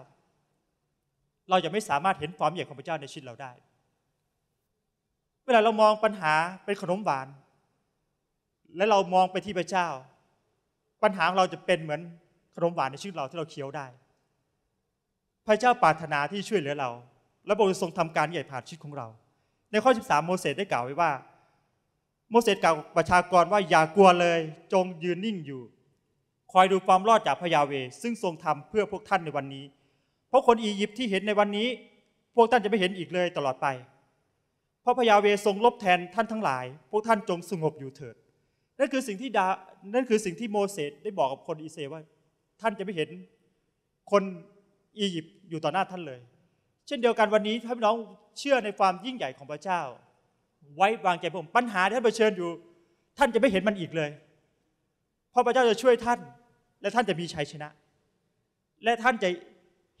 เราจะไม่สามารถเห็นความใหญ่ของพระเจ้าในชีวิตเราได้ เมื่อไหร่เรามองปัญหาเป็นขนมหวาน และเรามองไปที่พระเจ้า ปัญหาของเราจะเป็นเหมือนขนมหวานในชีวิตเราที่เราเคี้ยวได้ พระเจ้าปรารถนาที่ช่วยเหลือเรา และประองค์ทรงทำการใหญ่ผ่านชีวิตของเรา ในข้อ 13 โมเสสได้กล่าวไว้ว่าโมเสสกล่าวประชากรว่าอย่ากลัวเลยจงยืนนิ่งอยู่ คอยดูความรอดจากพยาเว ซึ่งทรงทำเพื่อพวกท่านในวันนี้ เพราะคนอียิปต์ที่เห็นในวันนี้พวกท่านจะไม่เห็นอีกเลยตลอดไป เพราะพยาเวทรงลบแทนท่านทั้งหลายพวกท่านจงสงบอยู่เถิดนั่นคือสิ่งที่ดานั่นคือสิ่งที่โมเสสได้บอกกับคนอิเซว่า ท่านจะไม่เห็นคนอียิปต์อยู่ต่อหน้าท่านเลย เช่นเดียวกันวันนี้ถ้าพี่น้องเชื่อในความยิ่งใหญ่ของพระเจ้าไว้วางใจพระองค์ปัญหาที่ท่านเผชิญอยู่ท่านจะไม่เห็นมันอีกเลย เพราะพระเจ้าจะช่วยท่านและท่านจะมีชัยชนะ และท่านจะ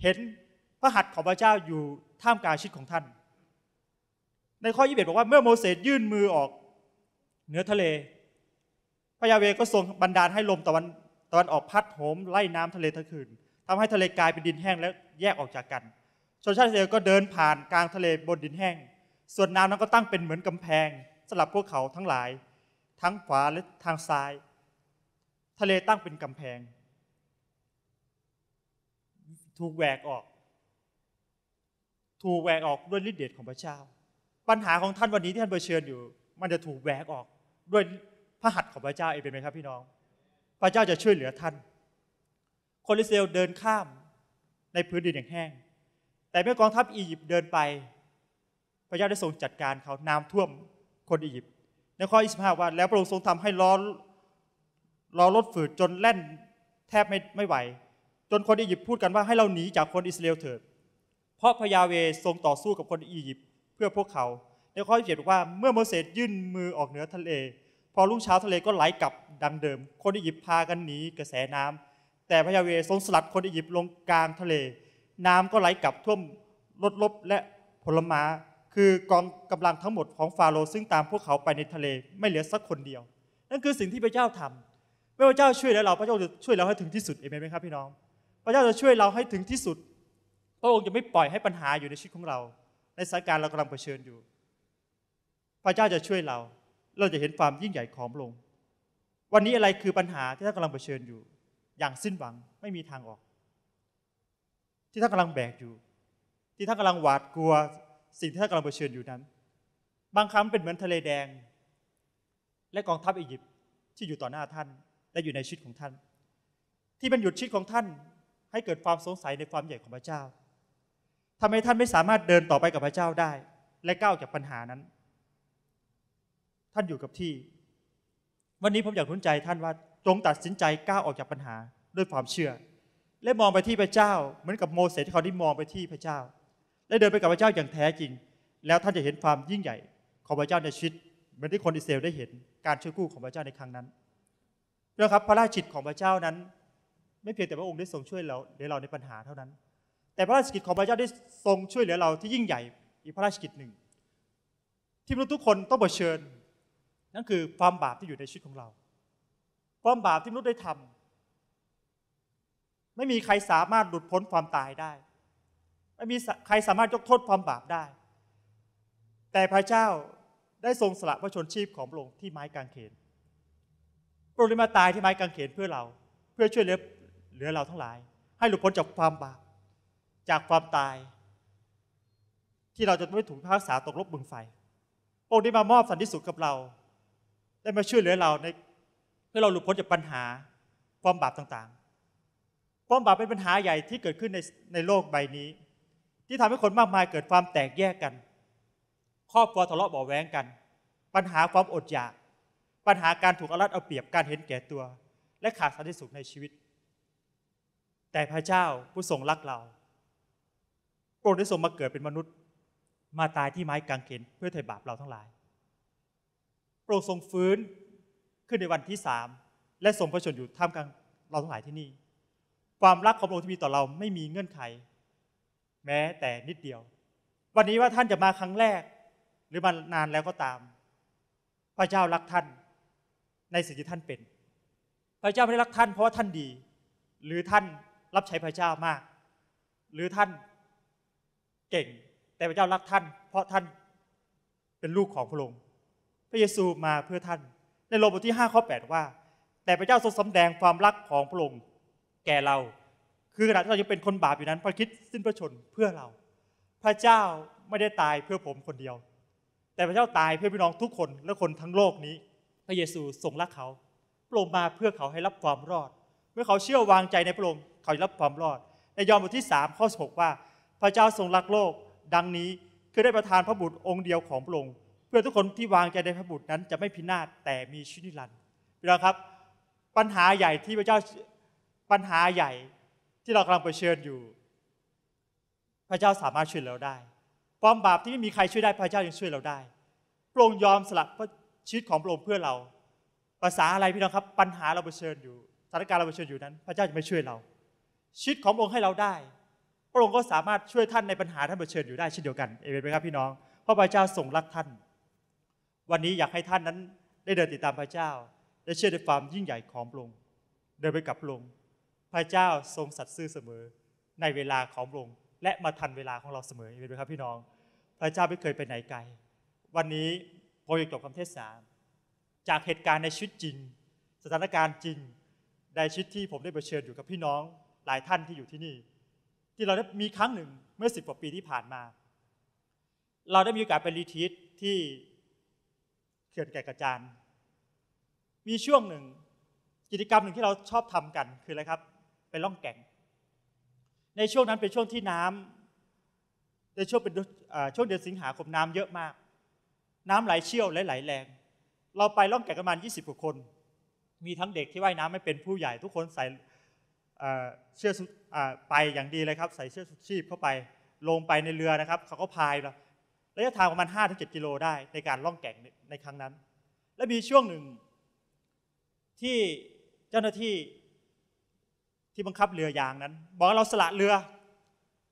เห็นพระหัตถ์ของพระเจ้าอยู่ท่ามกลางชีวิตของท่าน ในข้อยิบอกว่าเมื่อโมเสสยื่นมือออกเหนือทะเล พระยาเวก็ทรงบันดาลให้ลมตะวันตะวันออก พัดโหมไล่น้ำทะเลทั้งคืน ทำให้ทะเลกลายเป็นดินแห้งและแยกออกจากกันชนชาติเซลก็เดินผ่านกลางทะเลบนดินแห้งส่วนน้ำนั้นก็ตั้งเป็นเหมือนกำแพงสำหรับพวกเขาทั้งหลายทั้งขวาและทางซ้าย ทะเลตั้งเป็นกำแพง ถูกแหวกออก ถูกแหวกออกด้วยฤทธิเดชของพระเจ้า ปัญหาของท่านวันนี้ที่ท่านเผชิญอยู่ มันจะถูกแหวกออกด้วยพระหัตถ์ของพระเจ้าเองเป็นไหมครับพี่น้อง พระเจ้าจะช่วยเหลือท่านคนอิสราเอลเดินข้ามในพื้นดินอย่างแห้ง แต่เมื่อกองทัพอียิปต์เดินไปพระเจ้าได้ทรงจัดการเขาน้ำท่วมคนอียิปต์ ในข้อ25ว่าแล้วพระองค์ทรงทำให้ล้อล้อรถฝืดจนแล่นแทบไม่ไม่ไหว จนคนอียิปต์พูดกันว่าให้เราหนีจากคนอิสราเอลเถิด เพราะพระยาเวทรงต่อสู้กับคนอียิปต์เพื่อพวกเขา ในข้อ27บอกว่าเมื่อโมเสสยื่นมือออกเหนือทะเล พอรุ่งเช้าทะเลก็ไหลกลับดังเดิม คนอียิปต์พากันหนีกระแสน้ำ แต่พระยาเวทรงสลัดคนอียิปต์ลงกลางทะเล น้ำก็ไหลกลับท่วมรถลบและผลไม้คือกองกำลังทั้งหมดของฟาโรห์ซึ่งตามพวกเขาไปในทะเลไม่เหลือสักคนเดียว นั่นคือสิ่งที่พระเจ้าทำไม่ว่าเจ้าช่วยแล้วเราพระเจ้าจะช่วยเราให้ถึงที่สุดเองมไหมครับพี่น้องพระเจ้าจะช่วยเราให้ถึงที่สุดพระองค์จะไม่ปล่อยให้ปัญหาอยู่ในชีวิตของเรา ในสถานการณ์เรากำลังเผชิญอยู่ พระเจ้าจะช่วยเราเราจะเห็นความยิ่งใหญ่ของพระองค์วันนี้อะไรคือปัญหาที่ท่านกำลังเผชิญอยู่ อย่างสิ้นหวังไม่มีทางออก ที่ท่านกำลังแบกอยู่ ที่ท่านกำลังหวาดกลัวสิ่งที่ท่านกำลังเผชิญอยู่นั้น บางครั้งเป็นเหมือนทะเลแดง และกองทัพอียิปต์ที่อยู่ต่อหน้าท่าน และอยู่ในชีวิตของท่าน ที่มันหยุดชีวิตของท่านให้เกิดความสงสัยในความใหญ่ของพระเจ้า ทำให้ท่านไม่สามารถเดินต่อไปกับพระเจ้าได้ และก้าวจากปัญหานั้น ท่านอยู่กับที่ วันนี้ผมอยากทุนใจท่านว่าจงตัดสินใจก้าวออกจากปัญหาด้วยความเชื่อ และมองไปที่พระเจ้าเหมือนกับโมเสสที่เขาได้มองไปที่พระเจ้าได้เดินไปกับพระเจ้าอย่างแท้จริงแล้วท่านจะเห็นความยิ่งใหญ่ ของพระเจ้าในชีวิตเหมือนที่คนอิสราเอลได้เห็น การช่วยกู้ของพระเจ้าในครั้งนั้นนะครับพระราชกิจของพระเจ้านั้น ไม่เพียงแต่พระองค์ได้ทรงช่วยเราในเราในปัญหาเท่านั้น แต่พระราชกิจของพระเจ้าได้ทรงช่วยเหลือเราที่ยิ่งใหญ่ อีกพระราชกิจหนึ่ง ที่มนุษย์ทุกคนต้องเผชิญ นั่นคือความบาปที่อยู่ในชีวิตของเราความบาปที่มนุษย์ได้ทำ ไม่มีใครสามารถหลุดพ้นความตายได้ไม่มีใครสามารถยกโทษความบาปได้ แต่พระเจ้าได้ทรงสละพระชนชีพของพระองค์ที่ไม้กางเขน พระองค์ได้มาตายที่ไม้กางเขนเพื่อเรา เพื่อช่วยเหลือเหลือเราทั้งหลาย ให้หลุดพ้นจากความบาป จากความตาย ที่เราจะไม่ถูกพักษาตกลบบึงไฟ พระองค์ได้มามอบสันติสุขกับเรา ได้มาช่วยเหลือเราในเพื่อเราหลุดพ้นจากปัญหาความบาปต่างๆ ความบาปเป็นปัญหาใหญ่ที่เกิดขึ้นในในโลกใบนี้ที่ทำให้คนมากมายเกิดความแตกแยกกัน ครอบครัวทะเลาะเบาแว้งกัน ปัญหาความอดอยาก ปัญหาการถูกอารัดเอาเปรียบการเห็นแก่ตัว และขาดสันติสุขในชีวิต แต่พระเจ้าผู้ทรงรักเราโปรดได้ทรงมาเกิดเป็นมนุษย์ มาตายที่ไม้กางเขนเพื่อไถ่บาปเราทั้งหลาย โปรดทรงฟื้นขึ้นในวันที่สามและทรงพระชนอยู่ท่ามกลางเราทั้งหลายที่นี่ ความรักของพระองค์ที่มีต่อเราไม่มีเงื่อนไขแม้แต่นิดเดียว วันนี้ว่าท่านจะมาครั้งแรกหรือมานานแล้วก็ตาม พระเจ้ารักท่านในสิ่งที่ท่านเป็น พระเจ้าไม่ได้รักท่าน เพราะว่าท่านดีหรือท่านรับใช้พระเจ้ามาก หรือท่านเก่งแต่พระเจ้ารักท่าน เพราะท่านเป็นลูกของพระองค์พระเยซูมาเพื่อท่านในโลบทที่5ข้อ8ว่า แต่พระเจ้าทรงสำแดงความรักของพระองค์แก่เราคือขณะที่เรายังเป็นคนบาปอยู่นั้นพระคิดสิ้นพระชนเพื่อเรา พระเจ้าไม่ได้ตายเพื่อผมคนเดียว แต่พระเจ้าตายเพื่อพี่น้องทุกคนและคนทั้งโลกนี้ พระเยซูทรงรักเขา โปร่งมาเพื่อเขาให้รับความรอด เมื่อเขาเชื่อวางใจในพระองค์เขาจะรับความรอด ในยอห์นบทที่ 3 ข้อ16ว่า พระเจ้าทรงรักโลกดังนี้ คือได้ประทานพระบุตรองค์เดียวของพระองค์เพื่อทุกคนที่วางใจในพระบุตรนั้นจะไม่พินาศแต่มีชีวิตนิรันดร์ีนงครับ ปัญหาใหญ่ที่พระเจ้าปัญหาใหญ่ที่เรากำลังเผชิญอยู่ พระเจ้าสามารถช่วยเราได้ ความบาปที่ไม่มีใครช่วยได้ พระเจ้ายังช่วยเราได้ พระองค์ยอมสละชีวิตของพระองค์เพื่อเรา ภาษาอะไรพี่น้องครับ ปัญหาเราเผชิญอยู่ สถานการณ์เราเผชิญอยู่นั้น พระเจ้าจะไม่ช่วยเรา ชีวิตของพระองค์ให้เราได้ พระองค์ก็สามารถช่วยท่านในปัญหาท่านเผชิญอยู่ได้เช่นเดียวกัน เอเมนไหมครับพี่น้อง เพราะพระเจ้าทรงรักท่าน วันนี้อยากให้ท่านนั้น ได้เดินติดตามพระเจ้าและเชื่อในความยิ่งใหญ่ของพระองค์ เดินไปกับพระองค์พระเจ้าทรงสัตย์ซื่อเสมอในเวลาของพระองค์และมาทันเวลาของเราเสมอเห็นไหมครับพี่น้อง พระเจ้าไม่เคยไปไหนไกลวันนี้พอจบคำเทศนาจากเหตุการณ์ในชีวิตจริง สถานการณ์จริงในชีวิตที่ผมได้เชิญอยู่กับพี่น้องหลายท่านที่อยู่ที่นี่ ที่เราได้มีครั้งหนึ่งเมื่อสิบกว่าปีที่ผ่านมา เราได้มีโอกาสไปรีทีทที่เขื่อนแก่กระจานมีช่วงหนึ่งกิจกรรมหนึ่งที่เราชอบทำกันคืออะไรครับไป็นล่องแก่ง ในช่วงนั้นเป็นช่วงที่น้ำในช่วงเป็นช่วงเดือนสิงหาคมน้ำเยอะมาก น้ำไหลเชี่ยวและไหลแรง เราไปล่องแก่งประมาณ 20 กว่าคน มีทั้งเด็กที่ว่ายน้ำไม่เป็นผู้ใหญ่ทุกคนใส่เสื้อไปอย่างดีเลยครับ ใส่เสื้อชีพเข้าไป ลงไปในเรือนะครับ เขาก็พายเราระยะทางประมาณ 5-7 กิโลได้ ในการล่องแก่งในครั้งนั้น และมีช่วงหนึ่งที่เจ้าหน้าที่ที่บังคับเรืออยางนั้น บอกเราสละเรือ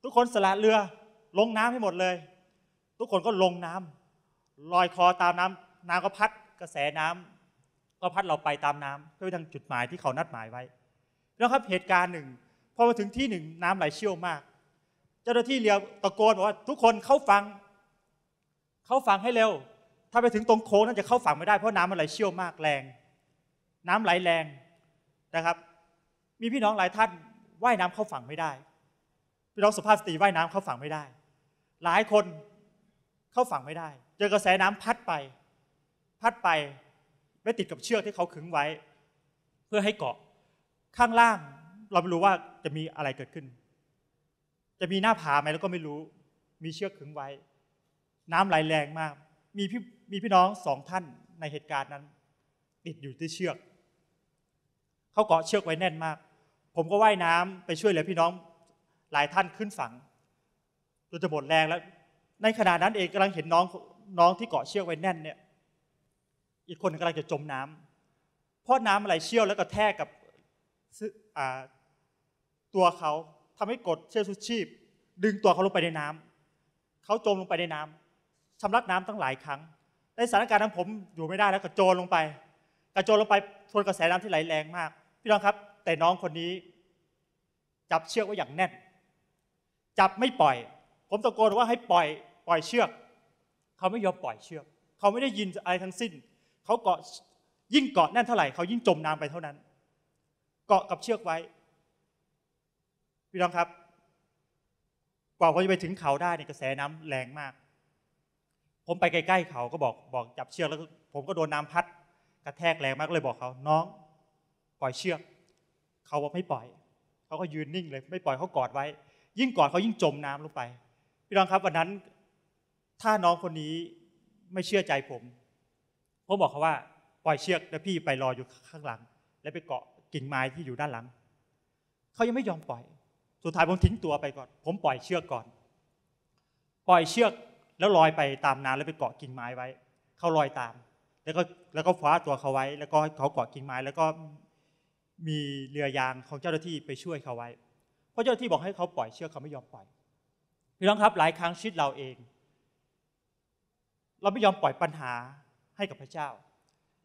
ทุกคนสละเรือ ลงน้ำให้หมดเลย ทุกคนก็ลงน้ำ ลอยคอตามน้ำน้ำก็พัดกระแสน้ำ ก็พัดเราไปตามน้ำเพื่อไปทางจุดหมายที่เขานัดหมายไว้ แล้วครับเหตุการณ์หนึ่งพอมาถึงที่หนึ่งน้ำไหลเชี่ยวมาก เจ้าหน้าที่เรือตะโกนบอกว่าทุกคนเข้าฟัง เข้าฟังให้เร็ว ถ้าไปถึงตรงโค้งนั่นจะเข้าฝั่งไม่ได้เพราะน้ำมันไหลเชี่ยวมากแรงน้ำไหลแรงนะครับมีพี่น้องหลายท่านว่ายน้ำเข้าฝั่งไม่ได้พี่น้องสุภาพสตรีว่ายน้ำเข้าฝั่งไม่ได้ หลายคนเข้าฝั่งไม่ได้ เจอกระแสน้ำพัดไป พัดไปไม่ติดกับเชือกที่เขาขึงไว้ เพื่อให้เกาะ ข้างล่างเราไม่รู้ว่าจะมีอะไรเกิดขึ้น จะมีหน้าผาไหมแล้วก็ไม่รู้ มีเชือกขึงไว้ น้ำไหลแรงมากมีพี่มีพี่น้องสองท่านในเหตุการณ์นั้นติดอยู่ที่เชือกเขาเกาะเชือกไว้แน่นมาก ผมก็ว่ายน้ำไปช่วยเหลือพี่น้องหลายท่านขึ้นฝั่งจนจะหมดแรงแล้ว ในขณะนั้นเองกำลังเห็นน้องน้องที่เกาะเชือกไว้แน่นเนี่ยอีกคนกำลังจะจมน้ำเพราะน้ำไหลเชี่ยวแล้วก็แทกกับตัวเขาทำให้กดเชือกชดชีพ ดึงตัวเขาลงไปในน้ำเขาจมลงไปในน้ำชำรักน้ำตั้งหลายครั้ง ในสถานการณ์นั้นผมอยู่ไม่ได้แล้วกระโจนลงไป กระโจนลงไปทนกระแสน้ำที่ไหลแรงมากพี่น้องครับแต่น้องคนนี้จับเชือกไว้อย่างแน่น จับไม่ปล่อย ผมตะโกนว่าให้ปล่อยปล่อยเชือก เขาไม่ยอมปล่อยเชือก เขาไม่ได้ยินอะไรทั้งสิ้น เขาเกาะยิ่งเกาะแน่นเท่าไหร่ เขายิ่งจมน้ำไปเท่านั้นเกาะกับเชือกไว้ พี่น้องครับ กว่าเขาจะไปถึงเขาได้ในกระแสน้ำแรงมาก ผมไปใกล้ๆเขาก็บอกบอกจับเชือกแล้ว ผมก็โดนน้าพัด กระแทกแรงมากเลยบอกเขาน้องล่อยเชือกเขาว่าไม่ปล่อยเขาก็ยืนนิ่งเลยไม่ปล่อยเขากอดไว้ ยิ่งกอดเขายิ่งจมน้ำลงไปพี่น้องครับวันนั้นถ้าน้องคนนี้ไม่เชื่อใจผมผมบอกเขาว่าปล่อยเชือกแล้วพี่ไปรออยู่ข้างหลัง แล้วไปเกาะกิ่งไม้ที่อยู่ด้านหลังเขายังไม่ยอมปล่อย สุดท้ายผมทิ้งตัวไปก่อน ผมปล่อยเชือกก่อน ปล่อยเชือกแล้วลอยไปตามน้ำแล้วไปเกาะกิ่งไม้ไว้เขาลอยตาม แล้วก็แล้วก็คว้าตัวเขาไว้ แล้วก็เขาเกาะกิ่งไม้แล้วก็มีเรือยางของเจ้าหน้าที่ไปช่วยเขาไว้ เพราะเจ้าหน้าที่บอกให้เขาปล่อยเชือกเขาไม่ยอมปล่อย พี่น้องครับหลายครั้งชีวิตเราเอง เราไม่ยอมปล่อยปัญหาให้กับพระเจ้า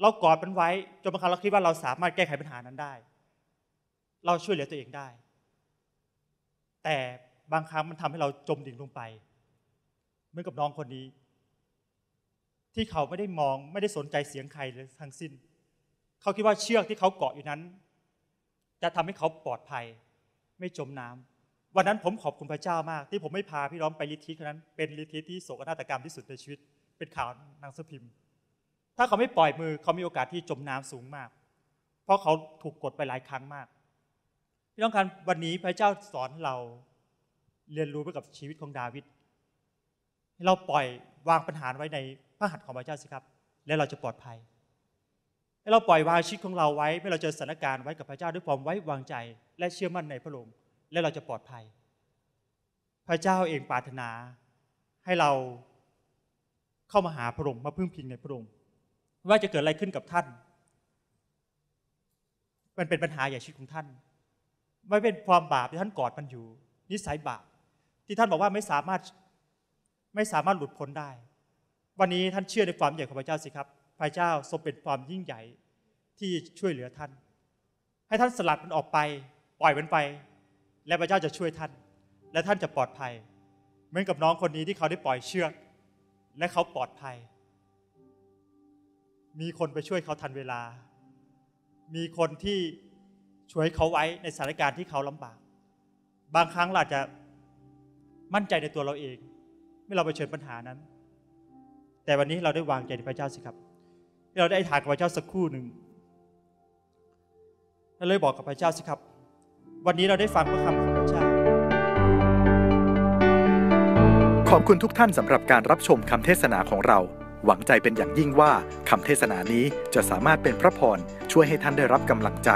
เรากอดมันไว้จนบางครั้งเราคิดว่าเราสามารถแก้ไขปัญหานั้นได้ เราช่วยเหลือตัวเองได้ แต่บางครั้งมันทำให้เราจมดิ่งลงไป เหมือนกับน้องคนนี้ ที่เขาไม่ได้มองไม่ได้สนใจเสียงใครเลยทั้งสิ้น เขาคิดว่าเชือกที่เขาเกาะอยู่นั้นจะทำให้เขาปลอดภัยไม่จมน้ำ วันนั้นผมขอบคุณพระเจ้ามากที่ผมไม่พาพี่ร้องไปลิทิสคนนั้นเป็นลิทิสที่โศกนาฏกรรมที่สุดในชีวิตเป็นข่าวนางสพิมพ์ ถ้าเขาไม่ปล่อยมือเขามีโอกาสที่จมน้ำสูงมาก เพราะเขาถูกกดไปหลายครั้งมากพี่น้องรารวันนี้พระเจ้าสอนเราเรียนรู้ไปกับชีวิตของดาวิดเราปล่อยวางปัญหาไว้ในพระหัตถ์ของพระเจ้าสิครับ และเราจะปลอดภัยให้เราปล่อยวางชีวิตของเราไว้ให้เราเจอสถานการณ์ไว้กับพระเจ้าด้วยความไว้วางใจ และเชื่อมั่นในพระองค์และเราจะปลอดภัย พระเจ้าเองปรารถนา ให้เราเข้ามาหาพระองค์มาพึ่งพิงในพระองค์ว่าจะเกิดอะไรขึ้นกับท่าน มันเป็นปัญหาใหญ่ชีวิตของท่านไม่เป็นความบาปที่ท่านกอดมันอยู่ นิสัยบาปที่ท่านบอกว่าไม่สามารถไม่สามารถหลุดพ้นได้ วันนี้ท่านเชื่อในความใหญ่ของพระเจ้าสิครับพระเจ้าทรงเป็นความยิ่งใหญ่ที่ช่วยเหลือท่าน ให้ท่านสลัดมันออกไปปล่อยมันไป และพระเจ้าจะช่วยท่าน และท่านจะปลอดภัย เหมือนกับน้องคนนี้ที่เขาได้ปล่อยเชือก และเขาปลอดภัย มีคนไปช่วยเขาทันเวลา มีคนที่ช่วยเขาไว้ในสถานการณ์ที่เขาลำบาก บางครั้งเราจะมั่นใจในตัวเราเองไม่เราไปเชิญปัญหานั้น แต่วันนี้เราได้วางใจในพระเจ้าสิครับเราได้ถามกับพระเจ้าสักครู่หนึ่งเราเลยบอกกับพระเจ้าสิครับ วันนี้เราได้ฟังพระคำของพระเจ้า ขอบคุณทุกท่านสำหรับการรับชมคำเทศนาของเรา หวังใจเป็นอย่างยิ่งว่าคำเทศนานี้จะสามารถเป็นพระพร ช่วยให้ท่านได้รับกำลังใจ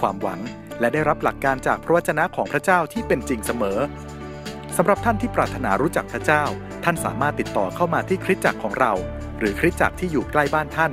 ความหวัง และได้รับหลักการจากพระวจนะของพระเจ้าที่เป็นจริงเสมอสำหรับท่านที่ปรารถนารู้จักพระเจ้า ท่านสามารถติดต่อเข้ามาที่คริสตจักรของเรา หรือคริสตจักรที่อยู่ใกล้บ้านท่าน